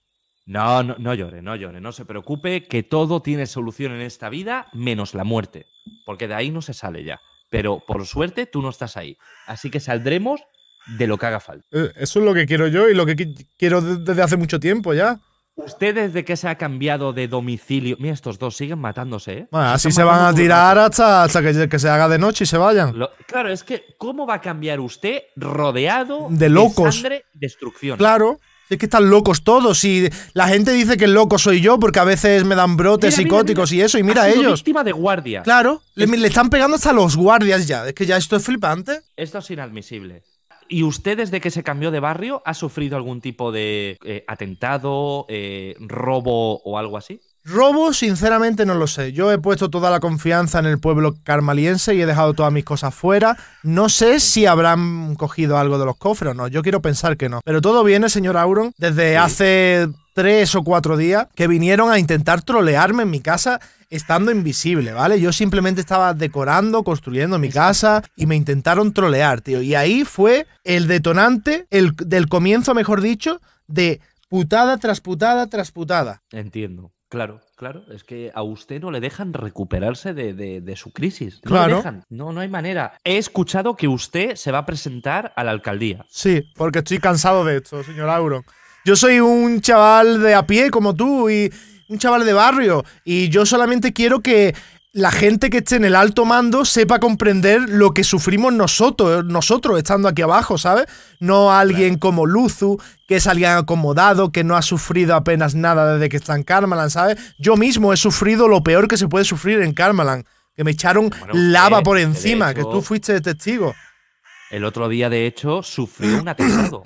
No, no, no llore, no llore, no se preocupe, que todo tiene solución en esta vida, menos la muerte. Porque de ahí no se sale ya. Pero por suerte tú no estás ahí. Así que saldremos de lo que haga falta. Eh, eso es lo que quiero yo y lo que quiero desde hace mucho tiempo ya. Usted desde que se ha cambiado de domicilio. Mira, estos dos siguen matándose, ¿eh? así se, van a tirar hasta, hasta que, se haga de noche y se vayan. claro, es que, ¿cómo va a cambiar usted rodeado de locos? destrucción. Claro. Es que están locos todos y la gente dice que el loco soy yo porque a veces me dan brotes psicóticos y eso y mira ellos. ellos. víctima de guardia. Claro, le, le, están pegando hasta los guardias ya. Es que ya esto es flipante. Esto es inadmisible. ¿Y usted desde que se cambió de barrio ha sufrido algún tipo de eh, atentado, eh, robo o algo así? Robo, sinceramente no lo sé. Yo he puesto toda la confianza en el pueblo carmaliense y he dejado todas mis cosas fuera. No sé si habrán cogido algo de los cofres o no. Yo quiero pensar que no. Pero todo viene, señor Auron, desde hace tres o cuatro días que vinieron a intentar trolearme en mi casa estando invisible, ¿vale? Yo simplemente estaba decorando, construyendo mi casa y me intentaron trolear, tío. Y ahí fue el detonante, el, del comienzo, mejor dicho, de putada tras putada tras putada. Entiendo. Claro, claro, es que a usted no le dejan recuperarse de, su crisis. No Le dejan. No, no hay manera. He escuchado que usted se va a presentar a la alcaldía. Sí, porque estoy cansado de esto, señor Auro. Yo soy un chaval de a pie como tú y un chaval de barrio y yo solamente quiero que la gente que esté en el alto mando sepa comprender lo que sufrimos nosotros, nosotros estando aquí abajo, ¿sabes? No alguien como Luzu, que es alguien acomodado, que no ha sufrido apenas nada desde que está en Karmaland, ¿sabes? Yo mismo he sufrido lo peor que se puede sufrir en Karmaland, que me echaron lava por encima, que tú fuiste testigo. El otro día, de hecho, sufrió un atentado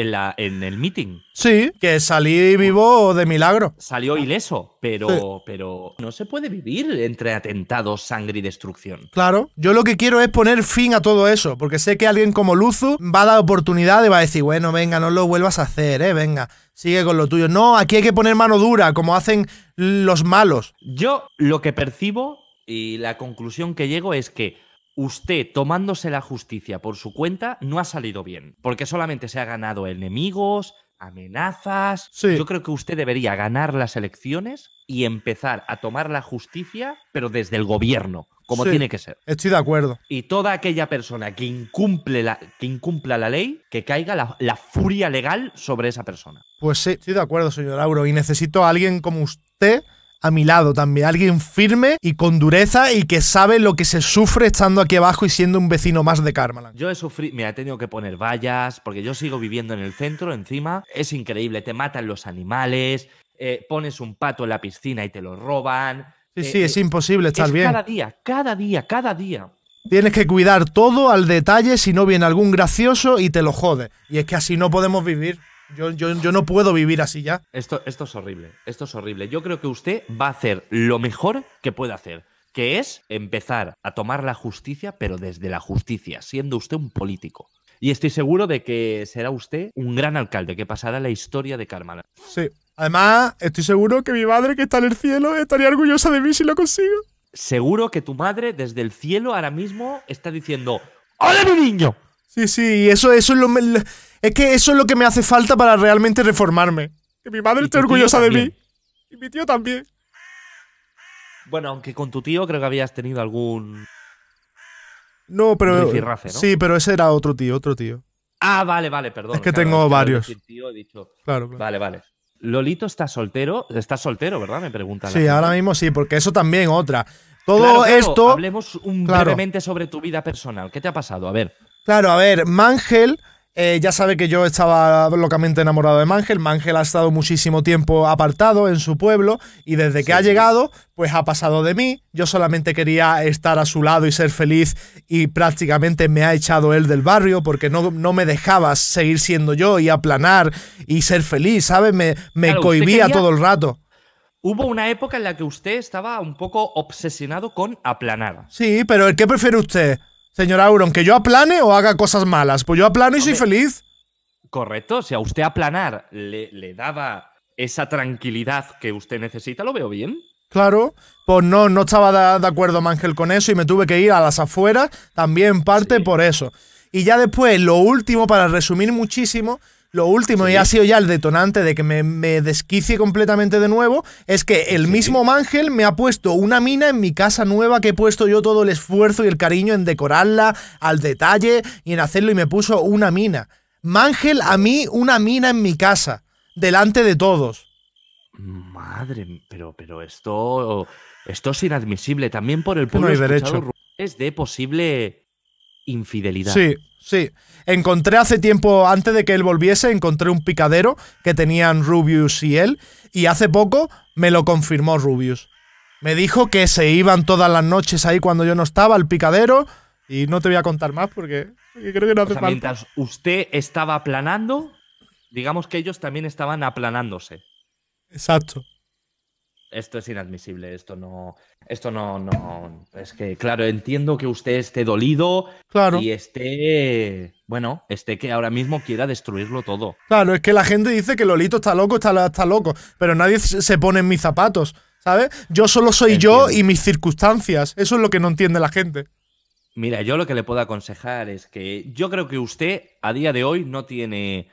en, la, en el meeting. Sí, que salí vivo de milagro. Salió ileso, pero, pero no se puede vivir entre atentados, sangre y destrucción. Claro, yo lo que quiero es poner fin a todo eso, porque sé que alguien como Luzu va a dar oportunidad y va a decir, bueno, venga, no lo vuelvas a hacer, eh, venga, sigue con lo tuyo. No, aquí hay que poner mano dura, como hacen los malos. Yo lo que percibo y la conclusión que llego es que usted tomándose la justicia por su cuenta no ha salido bien, porque solamente se ha ganado enemigos, amenazas. Yo creo que usted debería ganar las elecciones y empezar a tomar la justicia, pero desde el gobierno, como tiene que ser. Estoy de acuerdo. Y toda aquella persona que incumple la, incumpla la ley, que caiga la, la furia legal sobre esa persona. Pues sí, estoy de acuerdo, señor Auro. Y necesito a alguien como usted a mi lado también. Alguien firme y con dureza y que sabe lo que se sufre estando aquí abajo y siendo un vecino más de Carmalan. Yo he sufrido, Me he tenido que poner vallas porque yo sigo viviendo en el centro, encima. Es increíble, te matan los animales, eh, pones un pato en la piscina y te lo roban. Sí, eh, sí, es eh, imposible estar bien. Cada día, cada día, cada día. Tienes que cuidar todo al detalle, si no viene algún gracioso y te lo jode. Y es que así no podemos vivir. Yo, yo, yo, no puedo vivir así ya. Esto, esto es horrible, esto es horrible. Yo creo que usted va a hacer lo mejor que puede hacer, que es empezar a tomar la justicia, pero desde la justicia, siendo usted un político. Y estoy seguro de que será usted un gran alcalde que pasará la historia de Carmana. Sí. Además, estoy seguro que mi madre, que está en el cielo, estaría orgullosa de mí si lo consigo. Seguro que tu madre, desde el cielo, ahora mismo está diciendo: ¡Hola, mi niño! Sí, sí, y eso, eso es lo, es que eso es lo que me hace falta para realmente reformarme. Que mi madre esté orgullosa de mí. Y mi tío también. Bueno, aunque con tu tío creo que habías tenido algún. No, pero. Sí, pero ese era otro tío, otro tío. Ah, vale, vale, perdón. Es que tengo varios. Vale, vale. Lolito está soltero. está soltero, ¿verdad? Me preguntan. Sí, ahora mismo sí, porque eso también otra. Todo esto. Hablemos un brevemente sobre tu vida personal. ¿Qué te ha pasado? A ver. Claro, a ver, Mangel. Eh, ya sabe que yo estaba locamente enamorado de Mangel. Mangel ha estado muchísimo tiempo apartado en su pueblo y desde que ha llegado, pues ha pasado de mí. Yo solamente quería estar a su lado y ser feliz y prácticamente me ha echado él del barrio porque no, no me dejaba seguir siendo yo y aplanar y ser feliz, ¿sabes? Me, me cohibía todo el rato. Hubo una época en la que usted estaba un poco obsesionado con aplanar. Sí, pero ¿el qué prefiere usted? Señor Auron, que yo aplane o haga cosas malas. Pues yo aplano y soy feliz. Correcto, si a usted aplanar le, le daba esa tranquilidad que usted necesita, lo veo bien. Claro, pues no, no estaba de, acuerdo Mangel con eso y me tuve que ir a las afueras, también parte por eso. Y ya después, lo último, para resumir muchísimo, lo último, y ha sido ya el detonante de que me, desquicie completamente de nuevo, es que el mismo Mangel me ha puesto una mina en mi casa nueva que he puesto yo todo el esfuerzo y el cariño en decorarla al detalle y en hacerlo y me puso una mina. Mangel a mí una mina en mi casa, delante de todos. Madre, pero, pero esto, esto es inadmisible. También por el pueblo no es de posible infidelidad. Sí, sí. Encontré hace tiempo, antes de que él volviese, encontré un picadero que tenían Rubius y él. Y hace poco me lo confirmó Rubius. Me dijo que se iban todas las noches ahí cuando yo no estaba al picadero. Y no te voy a contar más porque creo que no hace falta. Mientras usted estaba aplanando, digamos que ellos también estaban aplanándose. Exacto. Esto es inadmisible, esto no. Esto no, no. Es que, claro, entiendo que usted esté dolido claro. y esté. Bueno, esté que ahora mismo quiera destruirlo todo. Claro, es que la gente dice que Lolito está loco, está, está loco. Pero nadie se pone en mis zapatos, ¿sabes? Yo solo soy yo y mis circunstancias. Eso es lo que no entiende la gente. Mira, yo lo que le puedo aconsejar es que yo creo que usted a día de hoy no tiene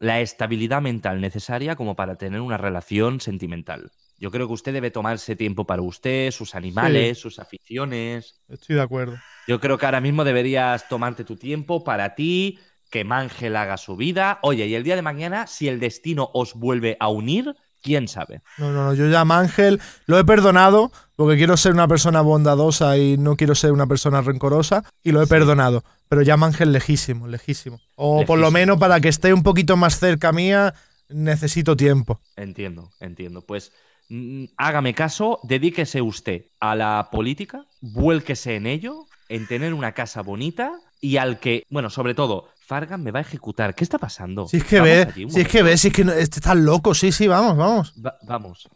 la estabilidad mental necesaria como para tener una relación sentimental. Yo creo que usted debe tomarse tiempo para usted, sus animales, sus aficiones. Estoy de acuerdo. Yo creo que ahora mismo deberías tomarte tu tiempo para ti, que Mangel haga su vida. Oye, y el día de mañana, si el destino os vuelve a unir, quién sabe. No, no, no, yo ya Mangel lo he perdonado porque quiero ser una persona bondadosa y no quiero ser una persona rencorosa y lo he perdonado. Pero ya Mangel lejísimo, lejísimo. O por lo menos para que esté un poquito más cerca mía, necesito tiempo. Entiendo, entiendo. Pues Mm, hágame caso, dedíquese usted a la política, vuélquese en ello, en tener una casa bonita y al que, bueno, sobre todo, Fargan me va a ejecutar. ¿Qué está pasando? Si es que ve, si es que ve, si es que no, este loco, sí, sí, vamos, vamos. vamos.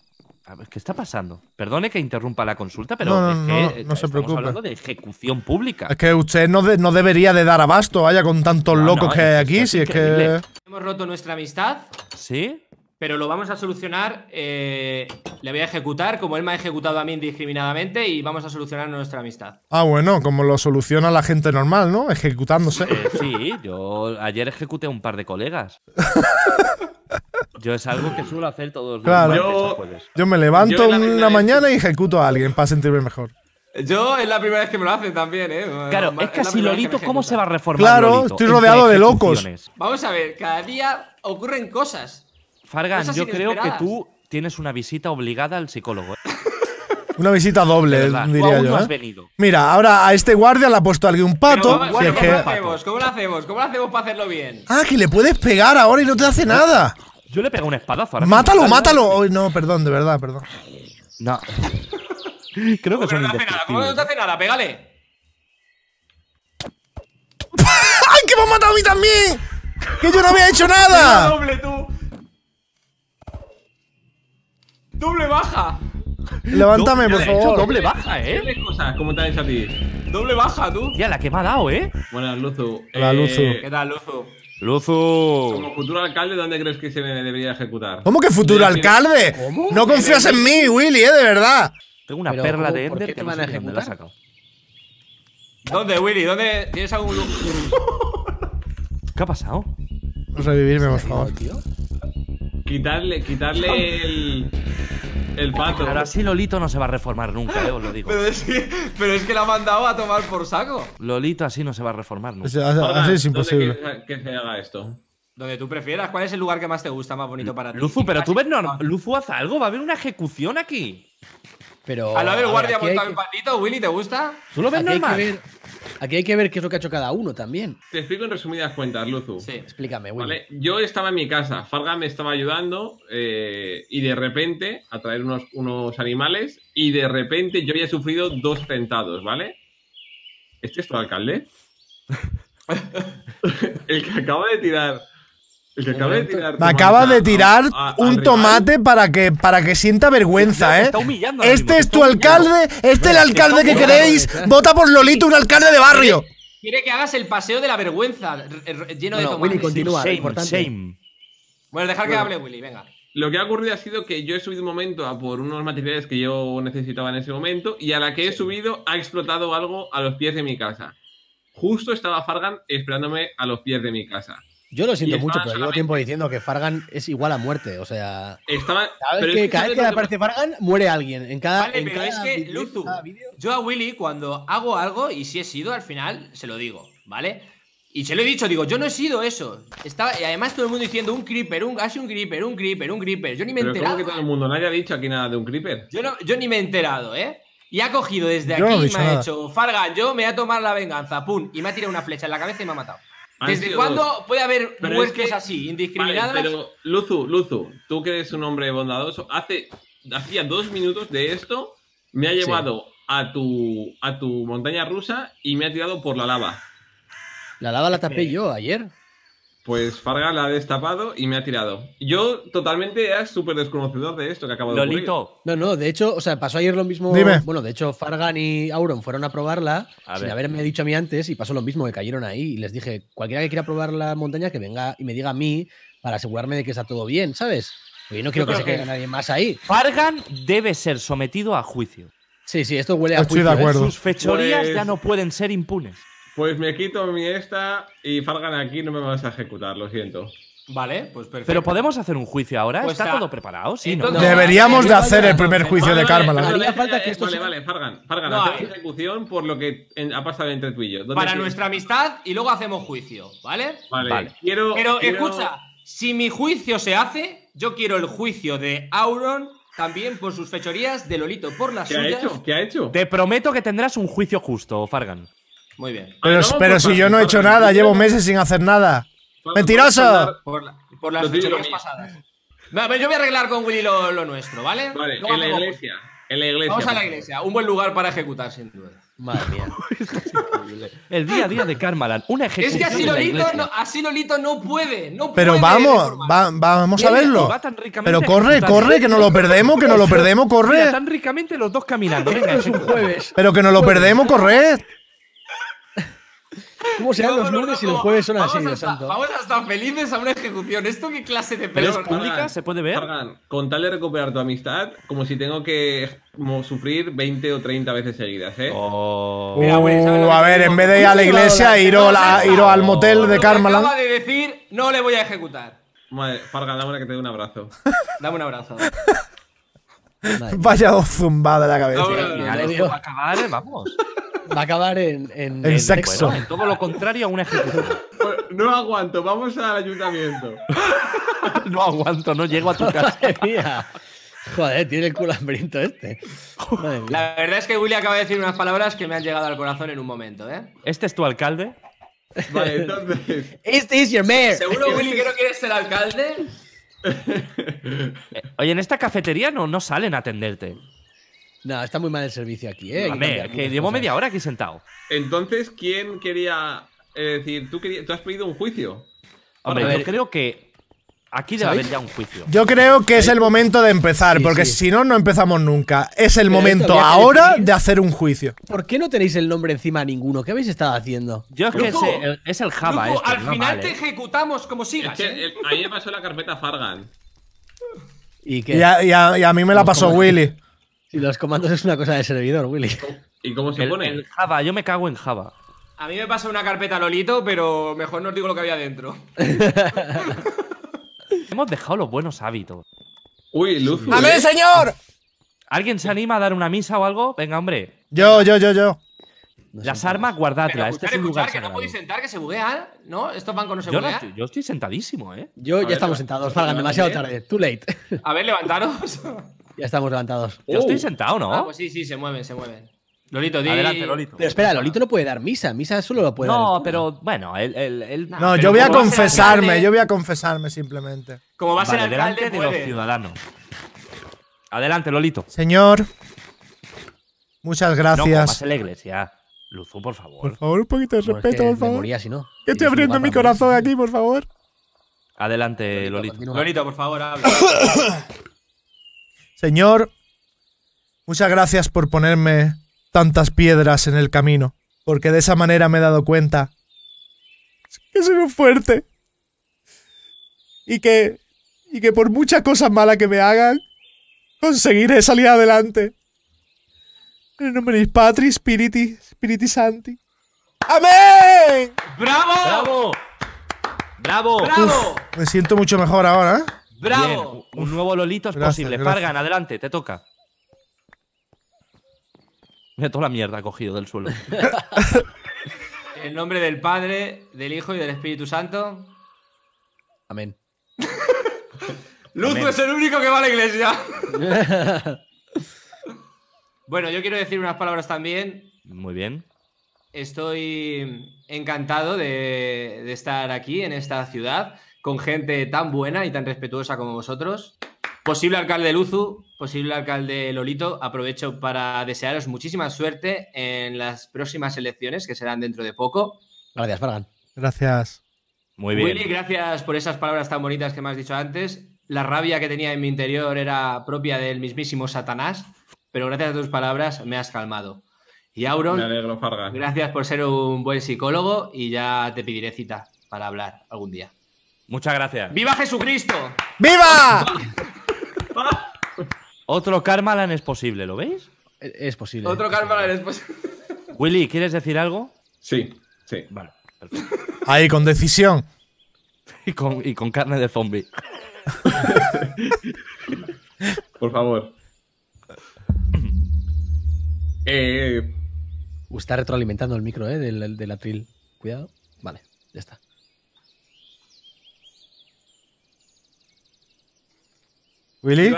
A ver, ¿qué está pasando? Perdone que interrumpa la consulta, pero no, se preocupe. hablando de ejecución pública. Es que usted no, no debería de dar abasto, vaya, con tantos locos que hay aquí, si es que... Hemos roto nuestra amistad. ¿Sí? pero lo vamos a solucionar, eh, le voy a ejecutar como él me ha ejecutado a mí indiscriminadamente y vamos a solucionar nuestra amistad. Ah, bueno, como lo soluciona la gente normal, ¿no? Ejecutándose. Eh, sí, yo ayer ejecuté a un par de colegas. [LAUGHS] Yo es algo que suelo hacer todos los claro. yo, me levanto en la una mañana y ejecuto a alguien para sentirme mejor. Yo es la primera vez que me lo hacen también, ¿eh? Claro, es, que Lolito, ¿cómo se va a reformar? Claro, estoy rodeado de locos. Vamos a ver, cada día ocurren cosas. Fargan, yo creo que tú tienes una visita obligada al psicólogo. ¿eh? [LAUGHS] Una visita doble, diría yo. ¿eh? Mira, ahora a este guardia le ha puesto alguien un pato. ¿cómo lo hacemos? ¿Cómo lo hacemos? ¿Cómo lo hacemos para hacerlo bien? Ah, que le puedes pegar ahora y no te hace nada. Yo le pego un espadazo. ahora Mátalo, mátalo. no, perdón, de verdad, perdón. No. [LAUGHS] creo que son no te ¿cómo no te hace nada? Pégale. [LAUGHS] ¡Ay, que me han matado a mí también! ¡Que yo no había hecho nada! doble tú. ¡Doble baja! Levántame, por favor. Doble baja, eh. ¿cómo te han a ti? Doble baja, tú. Ya, la que me ha dado, eh. Buenas, Luzu. Hola, eh, Luzu. ¿Qué tal, Luzu? Luzu. Como futuro alcalde, ¿dónde crees que se me debería ejecutar? ¿Cómo que futuro alcalde? ¿Cómo? No confías en mí, Willy, eh, de verdad. Tengo una perla de Ender que van a ejecutar. ¿Dónde, Willy? ¿Dónde? ¿Tienes algún [LAUGHS] ¿Qué ha pasado? Revivirme, por favor. tío? Quitarle, quitarle el. El pato. Ahora sí Lolito no se va a reformar nunca, eh, os lo digo. [LAUGHS] Pero es, que, la ha mandado a tomar por saco. Lolito así no se va a reformar nunca. así es imposible. Que, se haga esto. Donde tú prefieras, ¿cuál es el lugar que más te gusta, más bonito para ti? Lufu, pero tú ves, no, ah. Lufu haz algo, va a haber una ejecución aquí. Pero, Al lado del guardia montado patito, Willy, ¿te gusta? ¿Tú lo ves aquí normal? Hay aquí hay que ver qué es lo que ha hecho cada uno también. Te explico en resumidas cuentas, Luzu. Sí. Explícame, Willy. Yo estaba en mi casa, Farga me estaba ayudando eh, y de repente a traer unos, unos animales y de repente yo había sufrido dos tentados, ¿vale? ¿Este es tu alcalde? [LAUGHS] [LAUGHS] El que acaba de tirar acaba de tirar. un tomate para que, para que sienta vergüenza, ¿eh? Este es tu alcalde, este es el alcalde que queréis. Vota por Lolito, un alcalde de barrio. Quiere que hagas el paseo de la vergüenza lleno de tomates. Willy, continúa, importante. Bueno, dejar que hable Willy, venga. Lo que ha ocurrido ha sido que yo he subido un momento a por unos materiales que yo necesitaba en ese momento y a la que he subido ha explotado algo a los pies de mi casa. Justo estaba Fargan esperándome a los pies de mi casa. Yo lo siento mucho, pero llevo tiempo diciendo que Fargan es igual a muerte. O sea, estaba... cada vez, que, es que, cada que, aparece Fargan, muere alguien. En cada, es que, video, yo a Willy, cuando hago algo y si he sido, al final se lo digo, ¿vale? Y se lo he dicho, digo, yo no he sido eso. Estaba, y además todo el mundo diciendo un creeper, un hace un creeper, un creeper, un creeper. Yo ni me he enterado. que todo el mundo? Nadie ha dicho aquí nada de un creeper. Yo, no, yo ni me he enterado, ¿eh? Y ha cogido desde aquí y me ha hecho, Fargan, yo me voy a tomar la venganza, pum, y me ha tirado una flecha en la cabeza y me ha matado. ¿Desde cuándo puede haber pero así, indiscriminadas? pero, Luzu, Luzu, tú que eres un hombre bondadoso, hace hacía dos minutos de esto, me ha llevado a, tu, a tu montaña rusa y me ha tirado por la lava. La lava la tapé yo ayer. Pues Fargan la ha destapado y me ha tirado. Yo totalmente era súper desconocedor de esto que acabo de Lolito. No, no, de hecho, o sea, pasó ayer lo mismo. Bueno, de hecho, Fargan y Auron fueron a probarla sin haberme dicho a mí antes y pasó lo mismo, que cayeron ahí y les dije, cualquiera que quiera probar la montaña que venga y me diga a mí para asegurarme de que está todo bien, ¿sabes? Porque yo no quiero que se quede nadie más ahí. Fargan debe ser sometido a juicio. Sí, sí, esto huele a juicio. ¿eh? Sus fechorías pues ya no pueden ser impunes. Pues me quito mi esta y Fargan aquí no me vas a ejecutar, lo siento. Vale, pues perfecto. Pero podemos hacer un juicio ahora. Pues ¿Está, todo preparado, sí. ¿no? Deberíamos eh, de hacer el primer juicio de Karma. Vale, vale, Fargan, Fargan, la hacemos eh. ejecución por lo que ha pasado entre tú y yo. Para nuestra amistad y luego hacemos juicio, ¿vale? Vale. Quiero, Pero escucha, si mi juicio se hace, yo quiero el juicio de Auron también por sus fechorías, de Lolito por las ¿Qué ¿Qué ha hecho? Te prometo que tendrás un juicio justo, Fargan. Muy bien. Pero, si pues yo no he hecho nada, llevo meses sin hacer nada. ¡Mentiroso! Por, las pasadas. yo voy a arreglar con Willy lo, nuestro, ¿vale? Vale, en la iglesia. la Vamos a la iglesia. Un buen lugar para ejecutar, sin duda. Madre mía. [LAUGHS] El día a día de Carmalan. Una Es que así Lolito, no, puede. No Pero vamos, vamos a verlo. Pero corre, corre, que no lo perdemos, que no lo perdemos, corre. tan ricamente los dos caminando. es Pero que no lo perdemos, corre. ¿Cómo se los lunes y los jueves son así, Dios santo? Vamos hasta felices a una ejecución. ¿Esto qué clase de pelota? pública? ¿Se puede ver? con tal de recuperar tu amistad, como si tengo que sufrir 20 o 30 veces seguidas, ¿eh? Oh. Pues, uh, a ver, en vez de ir a la iglesia, ir al motel de Carmela. acaba de decir, no le voy a ejecutar. Madre, Fargan, dame una que te dé un abrazo. [LAUGHS] dame un abrazo. Vaya dos la cabeza. No, no, va a acabar en. En, sexo. todo lo contrario a una ejecución. No aguanto, vamos al ayuntamiento. [LAUGHS] no aguanto, no llego a tu casa. Joder, tiene el culo hambriento este. La verdad es que Willy acaba de decir unas palabras que me han llegado al corazón en un momento, ¿eh? ¿Este es tu alcalde? Vale, entonces. Este es your mayor. ¿Seguro, Willy, que no quieres ser alcalde? Eh, oye, en esta cafetería no, no salen a atenderte. No, está muy mal el servicio aquí, ¿eh? que, llevo media hora aquí sentado. Entonces, ¿quién quería eh, decir, tú, has pedido un juicio. Hombre, yo creo que aquí debe haber ya un juicio. Yo creo que es el momento de empezar, porque si no, no empezamos nunca. Es el momento ahora de hacer un juicio. ¿Por qué no tenéis el nombre encima ninguno? ¿Qué habéis estado haciendo? Yo es que es, el, Java. Este, al final te ejecutamos como sigas. ¿eh? ahí me pasó la carpeta Fargan. ¿Y, y a mí me la pasó Willy. Y los comandos es una cosa de servidor, Willy. ¿Y cómo se pone? En Java, yo me cago en Java. A mí me pasa una carpeta Lolito, pero mejor no os digo lo que había dentro. [LAUGHS] Hemos dejado los buenos hábitos. Uy, luz. ver, señor! ¿Alguien se anima a dar una misa o algo? Venga, hombre. Yo, yo, yo, yo. Las armas, guardadlas. Este no podéis sentar, que se buguean, ¿no? Estos bancos no se yo yo estoy sentadísimo, ¿eh? Yo ya estamos sentados, Fargan, demasiado tarde. Too late. A ver, levantaros. [LAUGHS] Ya estamos levantados. Yo estoy uh. sentado, ¿no? Ah, pues sí, sí, se mueven, se mueven. Lolito, di... Adelante, Lolito. espera, Lolito no puede dar misa. Misa solo lo puede no, dar. No, pero bueno, él. él, no, yo voy a confesarme, yo voy a confesarme simplemente. Como va a ser alcalde de los ciudadanos. Adelante, Lolito. Señor, muchas gracias. No, la iglesia. Luzu, por favor. Por favor, un poquito de respeto, por favor. Moría, si no. Yo estoy abriendo mi corazón aquí, por favor. Adelante, Lolito. Lolito, Lolito por favor, habla. [COUGHS] Señor, muchas gracias por ponerme tantas piedras en el camino, porque de esa manera me he dado cuenta que soy muy fuerte y que, y que por muchas cosas malas que me hagan, conseguiré salir adelante. En el nombre de Patri, Spiriti, Spiriti Santi. ¡Amén! ¡Bravo! ¡Bravo! ¡Bravo! me siento mucho mejor ahora, ¿eh? ¡Bravo! un nuevo Lolito es posible. Pargan, adelante, te toca. Mira toda la mierda cogido del suelo. [LAUGHS] en nombre del Padre, del Hijo y del Espíritu Santo. Amén. [LAUGHS] ¡Luz es pues, el único que va a la iglesia. [LAUGHS] bueno, yo quiero decir unas palabras también. Muy bien. Estoy encantado de estar aquí en esta ciudad con gente tan buena y tan respetuosa como vosotros. Posible alcalde Luzu, posible alcalde Lolito, aprovecho para desearos muchísima suerte en las próximas elecciones que serán dentro de poco. Gracias, Fargan. Gracias. Muy bien. Willy, gracias por esas palabras tan bonitas que me has dicho antes. La rabia que tenía en mi interior era propia del mismísimo Satanás, pero gracias a tus palabras me has calmado. Y Auron, gracias por ser un buen psicólogo y ya te pediré cita para hablar algún día. Muchas gracias. ¡Viva Jesucristo! ¡Viva! [LAUGHS] Otro Karmalan es posible, ¿lo veis? E-, es posible. Otro Karmalan es posible. [LAUGHS] Willy, ¿quieres decir algo? Sí, sí. Vale, [LAUGHS] Ahí, con decisión. Y con, carne de zombie. Por favor. Eh... Está retroalimentando el micro, ¿eh? Del, del atril. Cuidado. Vale, ya está. Willy.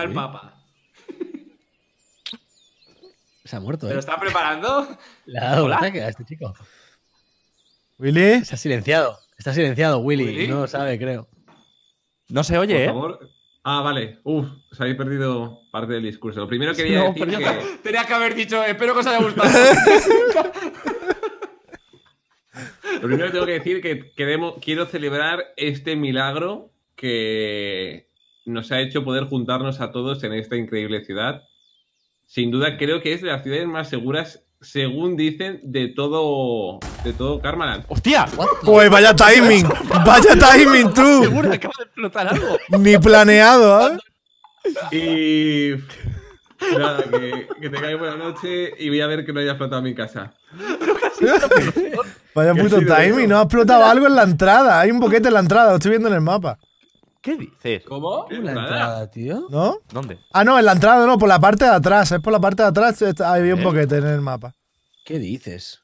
Se ha muerto, ¿eh? ¿Lo está preparando? Le ha dado un ataque a este chico. Willy. Se ha silenciado. Está silenciado, Willy. No lo sabe, creo. No se oye, ¿eh? Ah, vale. Uf, os habéis perdido parte del discurso. Lo primero que quería decir que... Tenía que haber dicho, espero que os haya gustado. [LAUGHS] Lo primero que tengo que decir que quiero celebrar este milagro que nos ha hecho poder juntarnos a todos en esta increíble ciudad. Sin duda creo que es de las ciudades más seguras, según dicen, de todo, de todo Karmaland. ¡Hostia! Pues vaya timing, [LAUGHS] vaya timing tú. Seguro acaba de explotar algo. Ni planeado, ¿eh? Y... Nada, que, que tengáis buena noche y voy a ver que no haya explotado mi casa. Vaya puto timing, no ha explotado algo en la entrada. Hay un boquete en la entrada, lo estoy viendo en el mapa. ¿Qué dices? ¿Cómo? ¿En la entrada, tío? ¿No? ¿Dónde? Ah, no, en la entrada no, por la parte de atrás. Es por la parte de atrás. Hay un eh. boquete en el mapa. ¿Qué dices?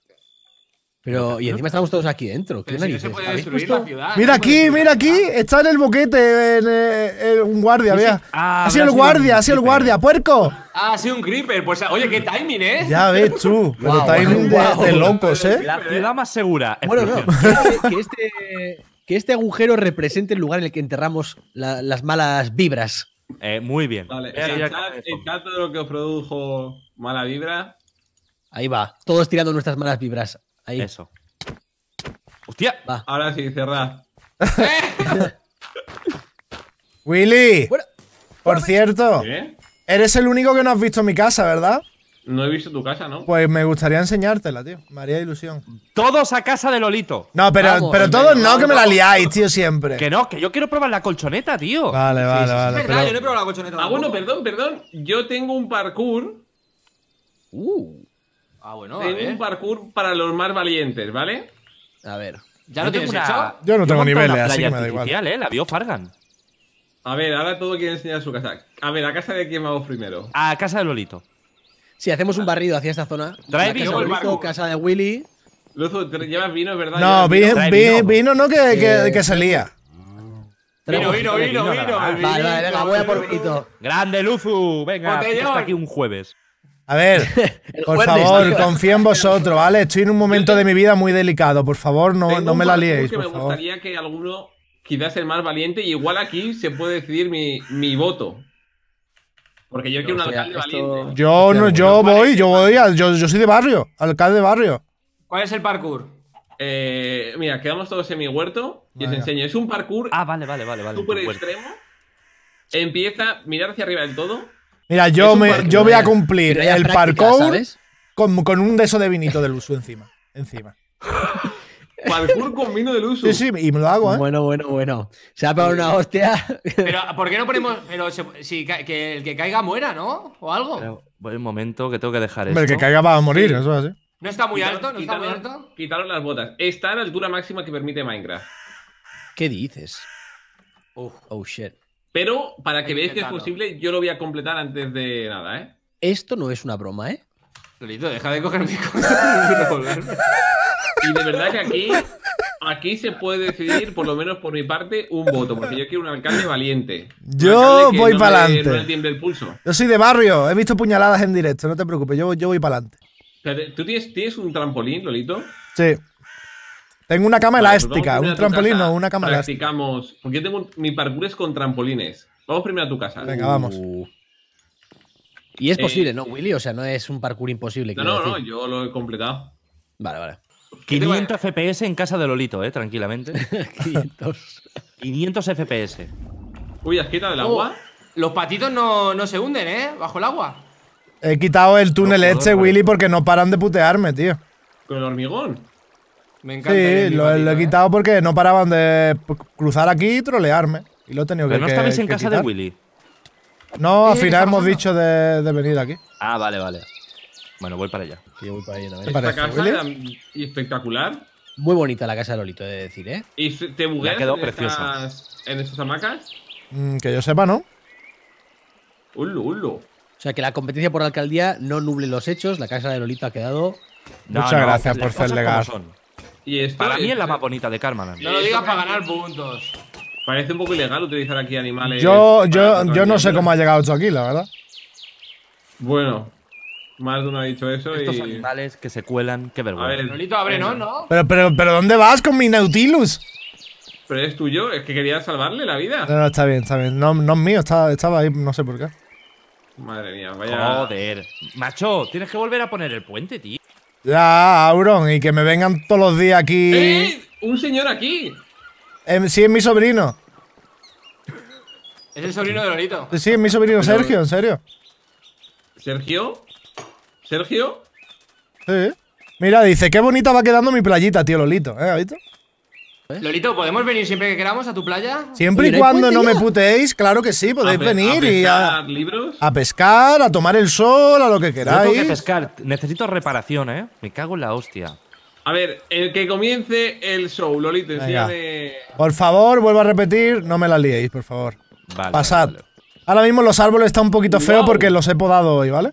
Pero, y encima estamos todos aquí dentro. ¿Qué narices? se puede destruir la ciudad, mira aquí, mira aquí. Está en el boquete, eh, un guardia, vea. Ah, ha sido el guardia, ha sido el guardia, puerco. Ah, ha sido un creeper. Pues, oye, qué timing, ¿eh? Ya ves tú. [LAUGHS] Pero timing de locos, ¿eh? La ciudad más segura. Bueno, no, que este, este que este agujero represente el lugar en el que enterramos las malas vibras. Eh, muy bien. Vale, el tanto de lo que os produjo mala vibra. Ahí va, todos tirando nuestras malas vibras. Ahí. Eso. ¡Hostia! Ahora sí, cerrad. [LAUGHS] Willy, por cierto, eres el único que no has visto en mi casa, ¿verdad? No he visto tu casa, ¿no? Pues me gustaría enseñártela, tío. Me haría ilusión. Todos a casa de Lolito. No, pero, pero todos no, que me la liáis, tío, siempre. Que no, que yo quiero probar la colchoneta, tío. Vale, vale, vale. yo no he probado la colchoneta. Ah, bueno, perdón, perdón. Yo tengo un parkour. Uh. Ah, bueno. Tengo a ver. un parkour para los más valientes, ¿vale? A ver. Ya no tengo Yo no tengo niveles, así que me da igual. Eh, la vio Fargan. A ver, ahora todo quiere enseñar su casa. A ver, ¿a casa de quién vamos primero? A casa de Lolito. Si hacemos un barrido hacia esta zona, trae vino, casa, casa de Willy. Luzo, llevas vino, ¿verdad? No, vino, no que, eh, que, que salía. Vino, vino, vino, vino. Vale, vale, venga, voy a por vinito. Grande Luzu, venga, hasta aquí un jueves. A ver, [LAUGHS] por favor, confía confío en vosotros, ¿vale? Estoy en un momento de mi vida muy delicado, por favor, no, no me la liéis. Por me gustaría que alguno, quizás el más valiente, y igual aquí se puede decidir mi, mi voto. Porque yo quiero un alcalde valiente. Yo, no, yo voy, yo voy, yo, soy de barrio, alcalde de barrio. ¿Cuál es el parkour? Eh, mira, quedamos todos en mi huerto y os enseño. Es un parkour ah, vale, vale, vale, vale, extremo. Empieza, mirar hacia arriba del todo. Mira, yo, me, yo voy a cumplir el parkour con, con un deso de vinito del uso encima. encima. [LAUGHS] Parkour con vino del uso. Sí, sí, y me lo hago, ¿eh? Bueno, bueno, bueno. Se ha pegado una hostia. Pero, ¿por qué no ponemos.? Pero si que el que caiga muera, ¿no? O algo. Pero, un momento que tengo que dejar esto. Pero el que caiga va a morir, eso es así. No está muy alto, no está muy alto. Quitaron las botas. Está a la altura máxima que permite Minecraft. ¿Qué dices? Oh, shit. Pero para que veáis que es posible, yo lo voy a completar antes de nada, ¿eh? Esto no es una broma, ¿eh? Lolito, deja de coger mi [LAUGHS] cosa [LAUGHS] Y de verdad que aquí, aquí se puede decidir, por lo menos por mi parte, un voto, porque yo quiero un alcalde valiente. yo voy para adelante. Yo soy de barrio, he visto puñaladas en directo, no te preocupes, yo, yo voy para adelante. ¿Tú tienes, tienes un trampolín, Lolito? Sí. Tengo una cama elástica, pues un trampolín, no, una cama practicamos, Porque yo tengo mi parkour es con trampolines. Vamos primero a tu casa. Venga, vamos. Y es posible, eh, ¿no, Willy? O sea, no es un parkour imposible. No, no, no, yo lo he completado. Vale, vale. 500 FPS en casa de Lolito, eh, tranquilamente. 500. 500 FPS. Uy, has quitado el oh. agua. los patitos no, se hunden, eh, bajo el agua. He quitado el túnel este, Willy, porque no paran de putearme, tío. Con el hormigón. Me encanta. Sí, lo, he eh. quitado porque no paraban de cruzar aquí y trolearme. Y lo he tenido Pero no estabais en casa de Willy. No, al final hemos dicho de venir aquí. Ah, vale, vale. Bueno, voy para allá. voy Esta parece, casa espectacular. Muy bonita la casa de Lolito, he de decir, ¿eh? ¿Y te bugueas quedó en, estas, hamacas? Mm, que yo sepa, ¿no? Ullo, ullo. O sea, que la competencia por la alcaldía no nuble los hechos. La casa de Lolito ha quedado. Muchas gracias por ser legal. ¿Y para mí es la más bonita de Carmen. No lo digas para ganar puntos. Parece un poco ilegal utilizar aquí animales. yo, yo no sé cómo ha llegado esto aquí, la verdad. Bueno, más de uno ha dicho eso Estos animales que se cuelan, qué vergüenza. A ver, Lolito, abre, ¿no? Pero, ¿dónde vas con mi Nautilus? Pero es tuyo, es que quería salvarle la vida. No, no, está bien, está bien. No, es mío, estaba ahí, no sé por qué. Madre mía, vaya. Joder. Macho, tienes que volver a poner el puente, tío. Ya, Auron, y que me vengan todos los días aquí. ¡Eh! ¡Un señor aquí! Em, sí, es mi sobrino. Es el sobrino de Lolito. Sí, es mi sobrino Sergio, en serio. ¿Sergio? ¿Sergio? Sí. Mira, dice, qué bonita va quedando mi playita, tío Lolito. ¿Eh? Lolito, ¿podemos venir siempre que queramos a tu playa? Siempre y cuando no me puteéis, claro que sí, podéis venir a y a, libros. a pescar, a tomar el sol, a lo que queráis. Yo pescar, necesito reparación, ¿eh? Me cago en la hostia. A ver, el que comience el show, Lolito, de... Por favor, vuelvo a repetir, no me la liéis, por favor. Vale, Pasad. Ahora mismo los árboles están un poquito feos porque los he podado hoy, ¿vale?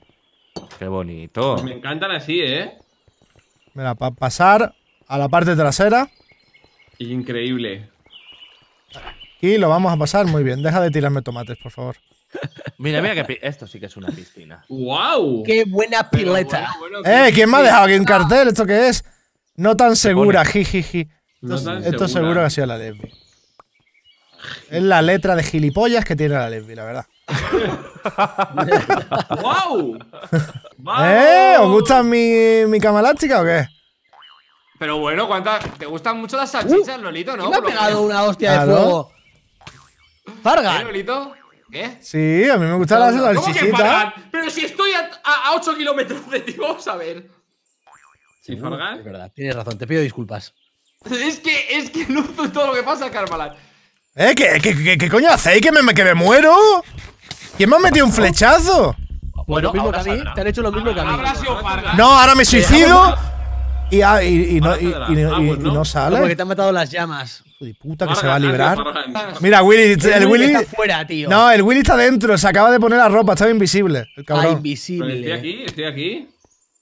Qué bonito. Pues me encantan así, ¿eh? Mira, para pasar a la parte trasera. Increíble. Y lo vamos a pasar muy bien. Deja de tirarme tomates, por favor. [LAUGHS] mira, mira que esto sí que es una piscina. ¡Wow! ¡Qué buena pileta! ¡Eh! ¿Quién me ha dejado aquí un cartel? ¿Esto qué es? No tan segura, jijiji. esto, seguro que ha sido la Lesbi. Es la letra de gilipollas que tiene la Lesbi, la verdad. [LAUGHS] ¡Wow! [LAUGHS] ¿Eh? ¿Os gusta mi, mi cama o qué? Pero bueno, cuánta. ¿Te gustan mucho las salchichas, uh, Lolito, no? Me ha pegado una hostia de fuego. ¿Eh, Farga. Lolito? ¿Qué? Sí, a mí me gustan las ¿Cómo Pero si estoy a, 8 kilómetros de ti, vamos a ver. Sí, Es verdad, tienes razón, te pido disculpas. Es que, es que no todo lo que pasa, Carmalat. ¿Eh? ¿Qué, coño hacéis? ¿Que me, que me muero? ¿Quién me ha metido un flechazo? Bueno, te han hecho lo mismo que a mí. No, ahora me suicido y, no, sale. porque te han matado las llamas. puta que se va a librar. Mira, Willy, el Willy. está fuera, tío. No, el Willy está dentro, se acaba de poner la ropa, estaba invisible. El Ah, invisible. Estoy aquí, estoy aquí.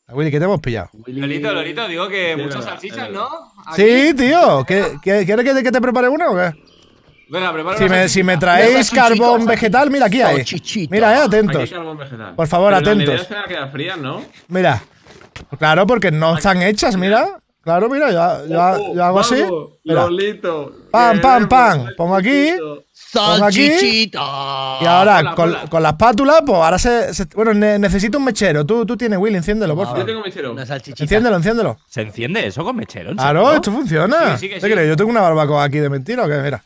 Ah, Willy, ¿qué te hemos pillado? Lolito, Lolito, digo que muchas salchichas, ¿no? Sí, tío. ¿qué- quieres que te prepare una o qué? si, me, si traéis carbón vegetal, mira aquí hay. Mira, eh, atentos. Por favor, atentos. Mira. Claro, porque no están hechas, mira. Claro, mira, yo, hago así. Mira. Pam, pam, pam. Pongo aquí. Pongo Y ahora, con, con la espátula, pues ahora se, Bueno, necesito un mechero. Tú, tú tienes, Will, enciéndelo, por ah, favor. Yo tengo mechero. Enciéndelo, enciéndelo. ¿Se enciende eso con mechero? Claro, esto funciona. crees? Yo tengo una barbacoa aquí de mentira, ¿o qué? Mira.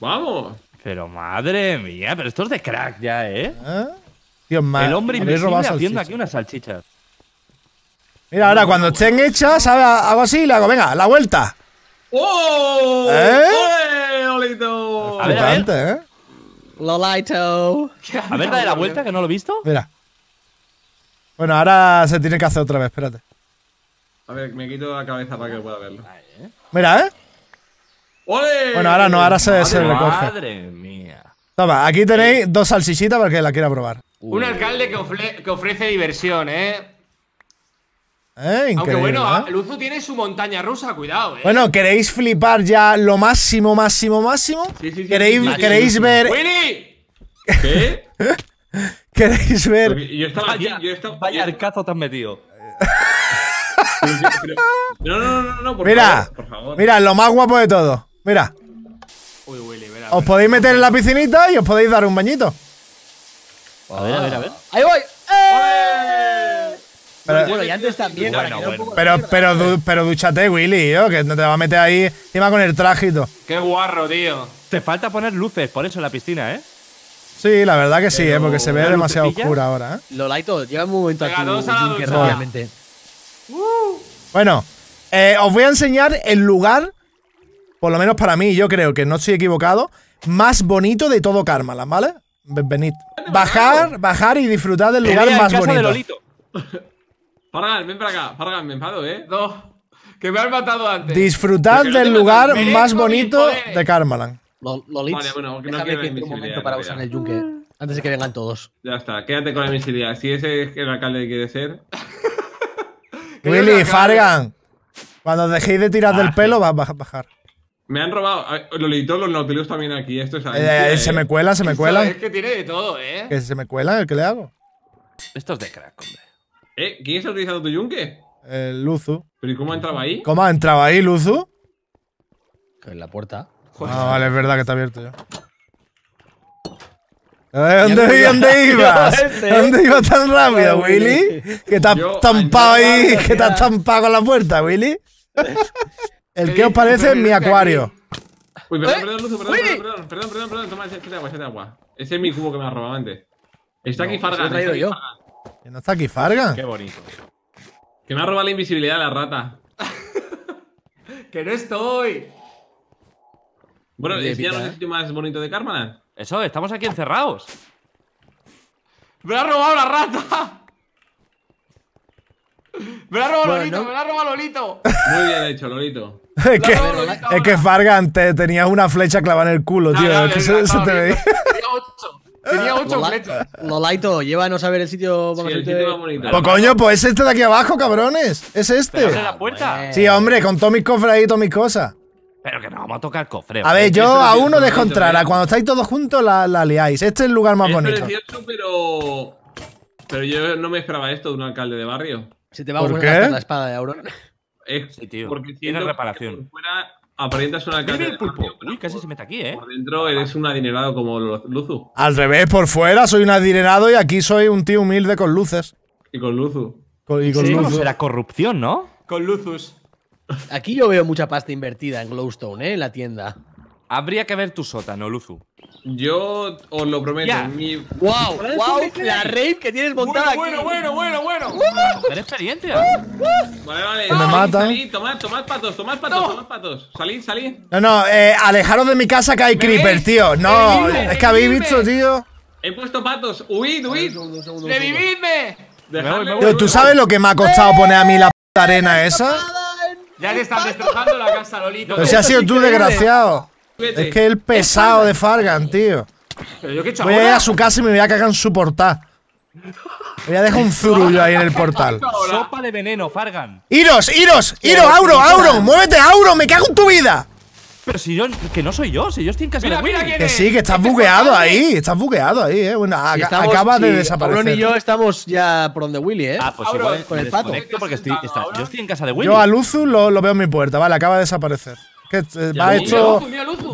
Vamos. Pero madre mía, pero esto es de crack ya, ¿eh? Dios ¿Eh? mío. El hombre invisible haciendo aquí unas salchichas. Mira, ahora cuando estén hechas, hago así y le hago, venga, la vuelta. ¡Oh! ¿Eh? ¡Olito! A ver, ¿eh? Lolito. A ver, de la vuelta, que no lo he visto. Mira. Bueno, ahora se tiene que hacer otra vez, espérate. A ver, me quito la cabeza para que pueda verlo. ¿eh? Mira, ¿eh? ¡Ole! Bueno, ahora no, ahora se, se le coge. Madre mía. Toma, aquí tenéis dos salsichitas para que la quiera probar. Un alcalde que, ofrece diversión, ¿eh? Eh, Aunque bueno, ¿eh? Luzu tiene su montaña rusa, cuidado, ¿eh? Bueno, ¿queréis flipar ya lo máximo, máximo, máximo? Sí, sí, sí, ¿Queréis, ¿queréis ver...? ¡Winnie! ¿Qué? [LAUGHS] ¿Queréis ver...? yo estaba aquí, yo estaba... Vaya arcazo te has metido. [LAUGHS] no, no, no, no, por mira, favor, por favor. Mira, lo más guapo de todo. Mira. Uy, Willy, mira. Os podéis meter en la piscinita y os podéis dar un bañito. A ver, a ver, a ver. Ah. ¡Ahí voy! Pero, bueno, y antes también. Pero, pero, duchate, Willy, que no te va a meter ahí encima con el trajito. Qué guarro, tío. Te falta poner luces, por eso en la piscina, ¿eh? Sí, la verdad que sí, ¿eh? porque se ve demasiado oscura ahora. ¿eh? Lolaito, lleva un momento aquí. Uh. Bueno, eh, os voy a enseñar el lugar por lo menos para mí, yo creo que no estoy equivocado, más bonito de todo Carmalan, ¿vale? Venid. Bajar, bajar y disfrutar del lugar más bonito. Fargan, [LAUGHS] ven para acá. Fargan, me enfado, ¿eh? No. Que me han matado antes. Disfrutad del lugar más bonito eh. de Carmalan. Lolito. vale, bueno, no que un momento para usar el yunque. Antes de que vengan todos. Ya está, quédate con la misilidad. Si ese es el alcalde que quiere ser. [LAUGHS] Willy, Fargan. Cuando dejéis de tirar del ah. pelo, vas a bajar. Me han robado. Lo leí todos los Nautilus también aquí. Esto es eh, eh, se me cuela, se me cuela. Es que tiene de todo, ¿eh? Que se me cuela, ¿qué le hago? Esto es de crack, hombre. ¿Eh? ¿Quién está utilizando tu yunque? El eh, Luzu. ¿Pero cómo ha entrado ahí? ¿Cómo ha entrado ahí, Luzu? En la puerta. Ah, vale, es verdad que está abierto ya. Eh, ¿Dónde, ¿Dónde ibas? [LAUGHS] ¿Dónde ibas tan rápido, Willy? Que te has tampado ahí, [LAUGHS] que te has tampado con la puerta, Willy. [LAUGHS] ¿El que os parece? Mi acuario. Uy, perdón, perdón, Luzu, perdón, perdón, perdón, perdón, perdón, toma ese de agua, ese de agua. Ese es mi cubo que me ha robado antes. Está aquí Farga. Lo traído yo. ¿Que no está aquí Farga? Qué bonito. Que me ha robado la invisibilidad de la rata. [LAUGHS] ¡Que no estoy! Bueno, ¿es ya no el ¿eh? sitio más bonito de Carmana? Eso, estamos aquí encerrados. ¡Me ha robado la rata! ¡Me la ha robado Lolito! ¡Me la ha robado Lolito! Muy bien hecho, Lolito. Es que, es que tenías una flecha clavada en el culo, ah, tío. tenía te veía. [LAUGHS] Tenía ocho flechas. Lo laito, llévanos a ver el sitio. el sitio Pues coño, pues es este de aquí abajo, cabrones. Es este. la Sí, hombre, con todos mis cofres ahí y todas mis cosas. Pero que nos vamos a tocar cofre. A ver, yo a uno dejo entrar. ¿eh? Cuando estáis todos juntos la, la liáis. Este es el lugar más bonito. Es pero. Pero yo no me esperaba esto de un alcalde de barrio. Se te va a la espada de Auron tío. Porque tiene reparación. fuera aparentas una cara. casi se mete aquí, ¿eh? Por dentro eres un adinerado como Luzu. Al revés, por fuera soy un adinerado y aquí soy un tío humilde con luces. Y con Luzu. Con, y con Luzu. será corrupción, ¿no? Con Luzus. Aquí yo veo mucha pasta invertida en Glowstone, ¿eh? En la tienda. Habría que ver tu sótano, Luzu. Yo os lo prometo. ¡Wow! ¡Wow! La raid que tienes montada bueno, bueno, aquí. Bueno, bueno, bueno, bueno. Uh, uh, uh. experiencia! vale, vale. Me salid, mata. Salid, tomad, patos, tomad patos, tomad patos. Salid, salid. No, no, eh, alejaros de mi casa que hay creeper, tío. No, es que habéis visto, tío. He puesto patos. Huid, huid. ¡Revividme! ¿tú sabes lo que me ha costado poner a mí la p arena esa? Ya te están destrozando la casa, Lolito. Pero si has sido tú, desgraciado. Es que el pesado de Fargan, tío. Voy a su casa y me voy a cagar en su portal. Voy a dejar un zurullo ahí en el portal. Sopa de veneno, Fargan. ¡Iros, iros! ¡Iros, Auro, Auro! ¡Muévete, Auro! ¡Me cago en tu vida! Pero si yo. Que no soy yo, si yo estoy en casa de Willy. Que sí, que estás este bugueado ahí. Estás bugueado ahí, eh. acaba de desaparecer. Auron y yo estamos ya por donde Willy, ¿eh? Ah, pues igual con el pato. Porque estoy, yo estoy en casa de Willy. Yo a Luzu lo, lo veo en mi puerta, vale, acaba de desaparecer. Eh, va hecho.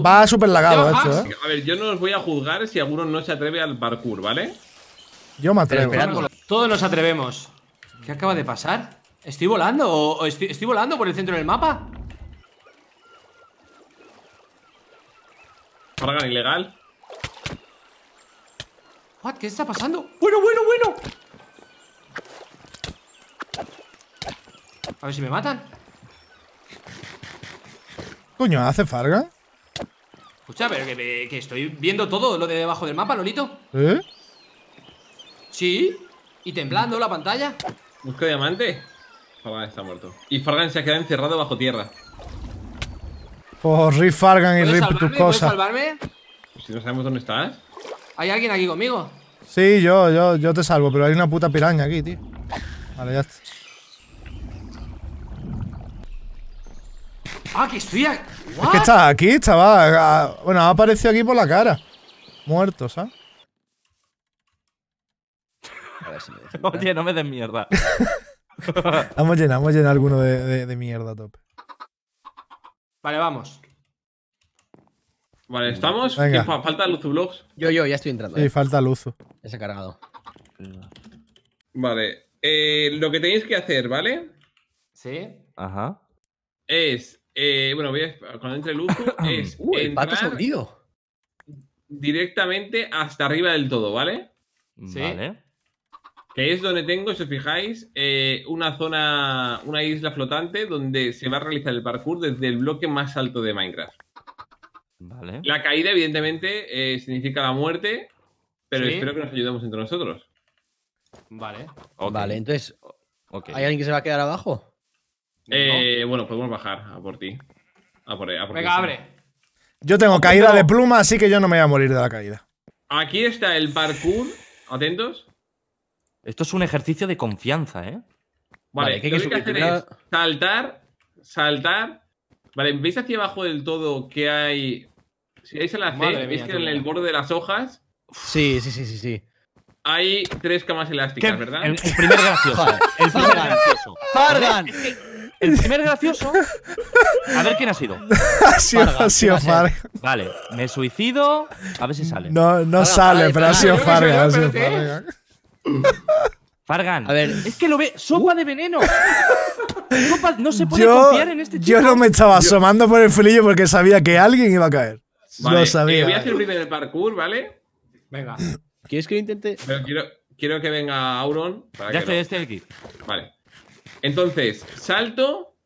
va súper lagado, hecho, ah. eh. A ver, yo no os voy a juzgar si alguno no se atreve al parkour, ¿vale? Yo me atrevo. todos nos atrevemos. ¿Qué acaba de pasar? ¿Estoy volando? ¿O estoy, volando por el centro del mapa? ilegal. ¿Qué está pasando? ¡Bueno, bueno, bueno! A ver si me matan. Coño, ¿hace Fargan? Escucha, pero que, estoy viendo todo lo de debajo del mapa, Lolito. ¿Eh? Sí. Y temblando la pantalla. Busca diamante. Fargan ah, está muerto. Y Fargan se ha quedado encerrado bajo tierra. Por oh, Riff Fargan y Rip tus cosas. salvarme? Pues si no sabemos dónde estás. ¿Hay alguien aquí conmigo? Sí, yo, yo, yo te salvo, pero hay una puta piraña aquí, tío. Vale, ya está. Ah, que estoy aquí. Es que está aquí, estaba. Bueno, ha aparecido aquí por la cara. Muertos, ¿sabes? [LAUGHS] Oye, no me des mierda. [LAUGHS] vamos a llenar, alguno de, mierda, top. Vale, vamos. Vale, ¿estamos? Falta Luzu Yo, yo, ya estoy entrando. Y eh. falta Luzu. Ya se ha cargado. Vale. Eh, lo que tenéis que hacer, ¿vale? ¿Sí? Ajá. Es eh, bueno, voy a, entre lujo [COUGHS] es uh, el directamente hasta arriba del todo, ¿vale? Sí. Vale. Que es donde tengo, si os fijáis, eh, una zona, una isla flotante donde se va a realizar el parkour desde el bloque más alto de Minecraft. Vale. La caída, evidentemente, eh, significa la muerte, pero espero que nos ayudemos entre nosotros. Vale. Vale, entonces, ¿hay alguien que se va a quedar abajo? Eh, Bueno, podemos bajar a por ti. A por, a por Venga, abre. Yo tengo caída de pluma, así que yo no me voy a morir de la caída. Aquí está el parkour. Atentos. Esto es un ejercicio de confianza, ¿eh? Vale, ¿qué hay que, hacer es saltar, saltar. Vale, veis hacia abajo del todo que hay. Si la veis en el borde de las hojas. Sí, sí, sí, sí, sí. Hay tres camas elásticas, ¿verdad? El, primer gracioso. [LAUGHS] el primer gracioso el primer gracioso. A ver quién ha sido. [LAUGHS] ha sido, Fargan. Vale, me suicido. A ver si sale. No, no sale, pero ha sido Fargan. Fargan. A ver. Es que lo ve. Sopa de veneno. [LAUGHS] sopa, no se puede confiar en este chico. Yo no me estaba asomando por el filillo porque sabía que alguien iba a caer. lo eh, sabía. voy a hacer el primer parkour, ¿vale? Venga. ¿Quieres que lo intente? Pero quiero, que venga Auron. ya estoy, estoy aquí. Vale. Entonces, salto,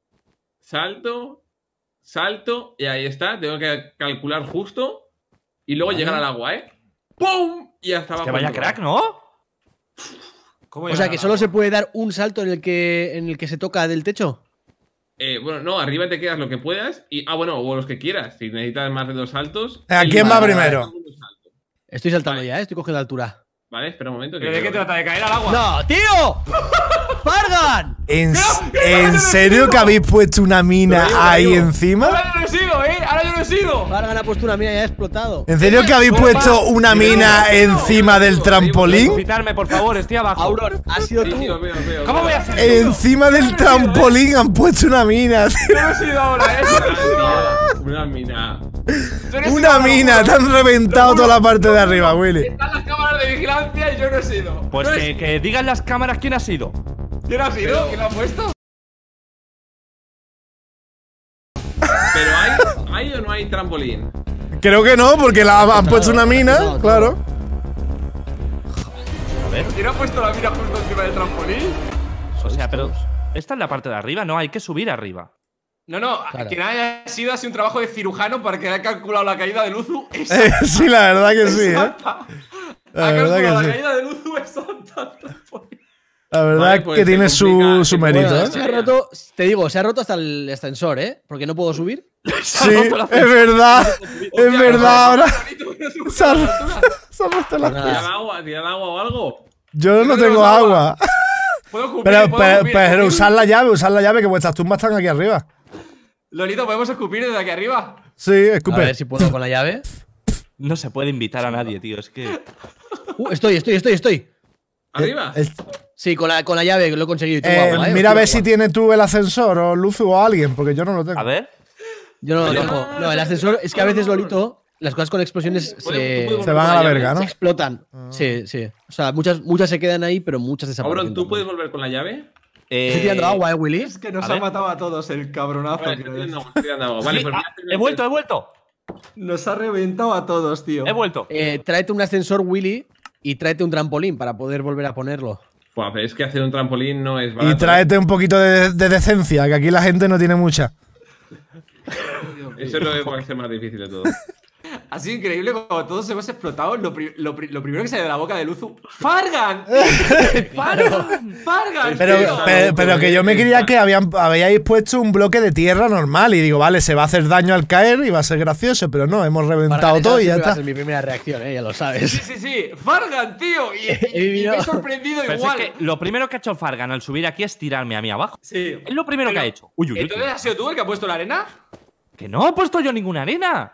salto, salto, y ahí está. Tengo que calcular justo y luego llegar al agua, ¿eh? ¡Pum! Y hasta abajo. Que vaya crack, ¿no? o sea, que solo se puede dar un salto en el que, en el que se toca del techo. Eh, bueno, no, arriba te quedas lo que puedas. Y, ah, bueno, o los que quieras. Si necesitas más de dos saltos. ¿A quién va primero? Estoy saltando ya, ¿eh? estoy cogiendo altura. Vale, espera un momento. Que de qué trata? ¿De caer al agua? ¡No, tío! [LAUGHS] ¡Fargan! ¿En, serio que habéis puesto una mina ahí encima? Ahora yo lo sigo, ¿eh? Ahora yo lo sigo. Fargan ha puesto una mina y ha explotado. ¿En serio que habéis puesto una mina encima del trampolín? Quitarme, por favor, estoy abajo. Auror, ha sido tú. ¿Cómo voy a hacer Encima del trampolín han puesto una mina, tío. he sido ahora, eh. Una mina. Una mina, te han reventado toda la parte de arriba, Willy y yo no he sido. Pues que, digan las cámaras quién ha sido. ¿Quién ha sido? ¿Quién ha puesto? ¿Pero hay, hay o no hay trampolín? Creo que no, porque la han puesto una mina, claro. ¿Quién ha puesto la mina justo encima del trampolín? O sea, pero esta es la parte de arriba, ¿no? Hay que subir arriba. No, no, quien haya sido así un trabajo de cirujano para que haya calculado la caída de Luzu. [LAUGHS] sí, la verdad que sí. ¿eh? La verdad que que pues, tiene su, su mérito. ¿eh? se ha roto, te digo, se ha roto hasta el ascensor ¿eh? Porque no puedo subir. [LAUGHS] sí, es verdad. es verdad, ahora. Se ha, roto la pues agua, ¿Tiran agua o algo? Yo no tengo agua. [LAUGHS] ¿Puedo escupir, pero, usad pues, usar la llave, usar la llave, que vuestras tumbas están aquí arriba. Lolito, ¿podemos escupir desde aquí arriba? Sí, escupe. A ver si puedo con la llave. [LAUGHS] No se puede invitar a nadie, tío. Es que. Uh, estoy, estoy, estoy, estoy. ¿Arriba? Sí, con la, con la llave lo he conseguido. Eh, ¿eh? Mira a ver si tiene tú el ascensor o Luzu o alguien, porque yo no lo tengo. A ver. Yo no lo tengo. No, el ascensor es que a veces Lolito, las cosas con explosiones se, se van a la verga, ¿no? Se explotan. Ah. Sí, sí. O sea, muchas, muchas se quedan ahí, pero muchas desaparecen. Ahora, ¿tú puedes volver con la llave? Eh, estoy tirando agua, eh, Willy. Es que nos ha matado a todos el cabronazo. que vale, pues ah, he vuelto, he vuelto. Nos ha reventado a todos, tío. He vuelto. Eh, tráete un ascensor, Willy, y tráete un trampolín para poder volver a ponerlo. Pues es que hacer un trampolín no es barato. Y tráete ¿eh? un poquito de, decencia, que aquí la gente no tiene mucha. Eso es lo que va más difícil de todo. [LAUGHS] Así increíble Como todos hemos explotado. Lo, primero que sale de la boca de Luzu. ¡Fargan! [LAUGHS] ¡Fargan! ¡Fargan! Pero, pero, que yo me creía que habían, habíais puesto un bloque de tierra normal. Y digo, vale, se va a hacer daño al caer y va a ser gracioso. Pero no, hemos reventado todo y ya está. es mi primera reacción, eh, ya lo sabes. Sí, sí, sí. ¡Fargan, tío! Y, [LAUGHS] me he sorprendido igual. lo primero que ha hecho Fargan al subir aquí es tirarme a mí abajo. Sí. Es lo primero que ha hecho. has sido tú el que ha puesto la arena? Que no he puesto yo ninguna arena.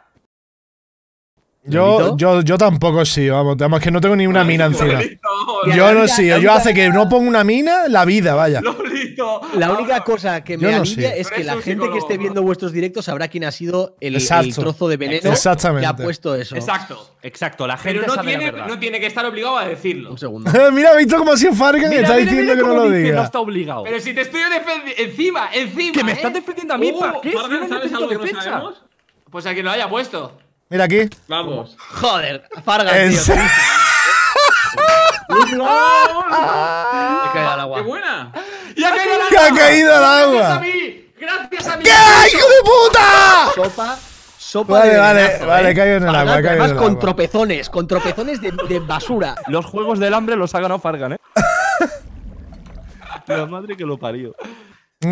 Yo, yo, yo tampoco sí, vamos. Es que no tengo ni una mina encima. Yo no sí, yo hace que no ponga una mina, la vida, vaya. Lolito. La única cosa que me es que la gente que esté viendo vuestros directos sabrá quién ha sido el, el trozo de veneno que ha puesto eso. Exacto. Exacto, la gente no tiene, no tiene que estar obligado a decirlo. Un segundo. [LAUGHS] mira, he visto cómo ha sido Fargan y está diciendo que no lo diga. No está obligado. Pero si te estoy defendiendo. Encima, encima. Que me estás ¿eh? defendiendo a mí, ¿para oh, qué? no ¿sabes algo que no Pues a quien lo haya puesto. Mira aquí. Vamos. Joder, Fargan, tío. ¡No! ¡Ha [LAUGHS] caído al agua! ¡Qué buena! ¡Y ha caído al agua! ¡Que ha caído al agua! ha caído gracias a mí! ¡Gracias a mí! ¡Qué hijo de puta! Sopa, sopa vale, de Vale, vale, ¿eh? cayó en el agua, cayó en con tropezones, con tropezones de, de basura. [LAUGHS] Los juegos del hambre los ha ganado Fargan, ¿eh? [LAUGHS] La madre que lo parió.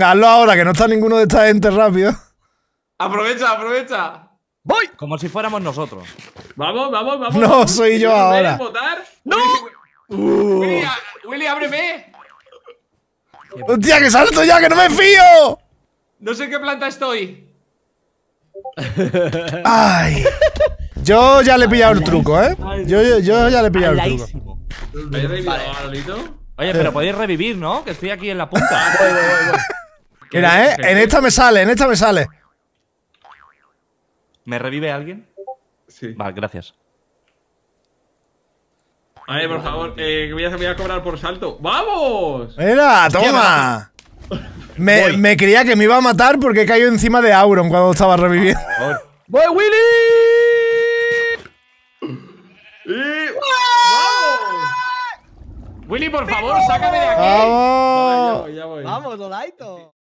Hazlo ahora, que no está ninguno de esta gente rápido. Aprovecha, aprovecha. ¡Voy! Como si fuéramos nosotros. Vamos, vamos, vamos. No, soy yo ahora. ¡No! Uh. Willy, ábreme. ¡Hostia, que salto ya, que no me fío! No sé en qué planta estoy. ¡Ay! Yo ya le he pillado el truco, ¿eh? Yo, yo, ya le he pillado el truco. Oye, pero podéis revivir, ¿no? Que estoy aquí en la punta. [LAUGHS] Mira, ¿eh? En esta me sale, en esta me sale. ¿Me revive alguien? Sí. Vale, gracias. A ver, por favor, que voy, a, voy cobrar por salto. ¡Vamos! ¡Mira, toma! Me, creía que me iba a matar porque cayó encima de Auron cuando estaba reviviendo. ¡Voy, Willy! ¡Vamos! Willy, por favor, sácame de aquí. Vamos, ya voy, Vamos,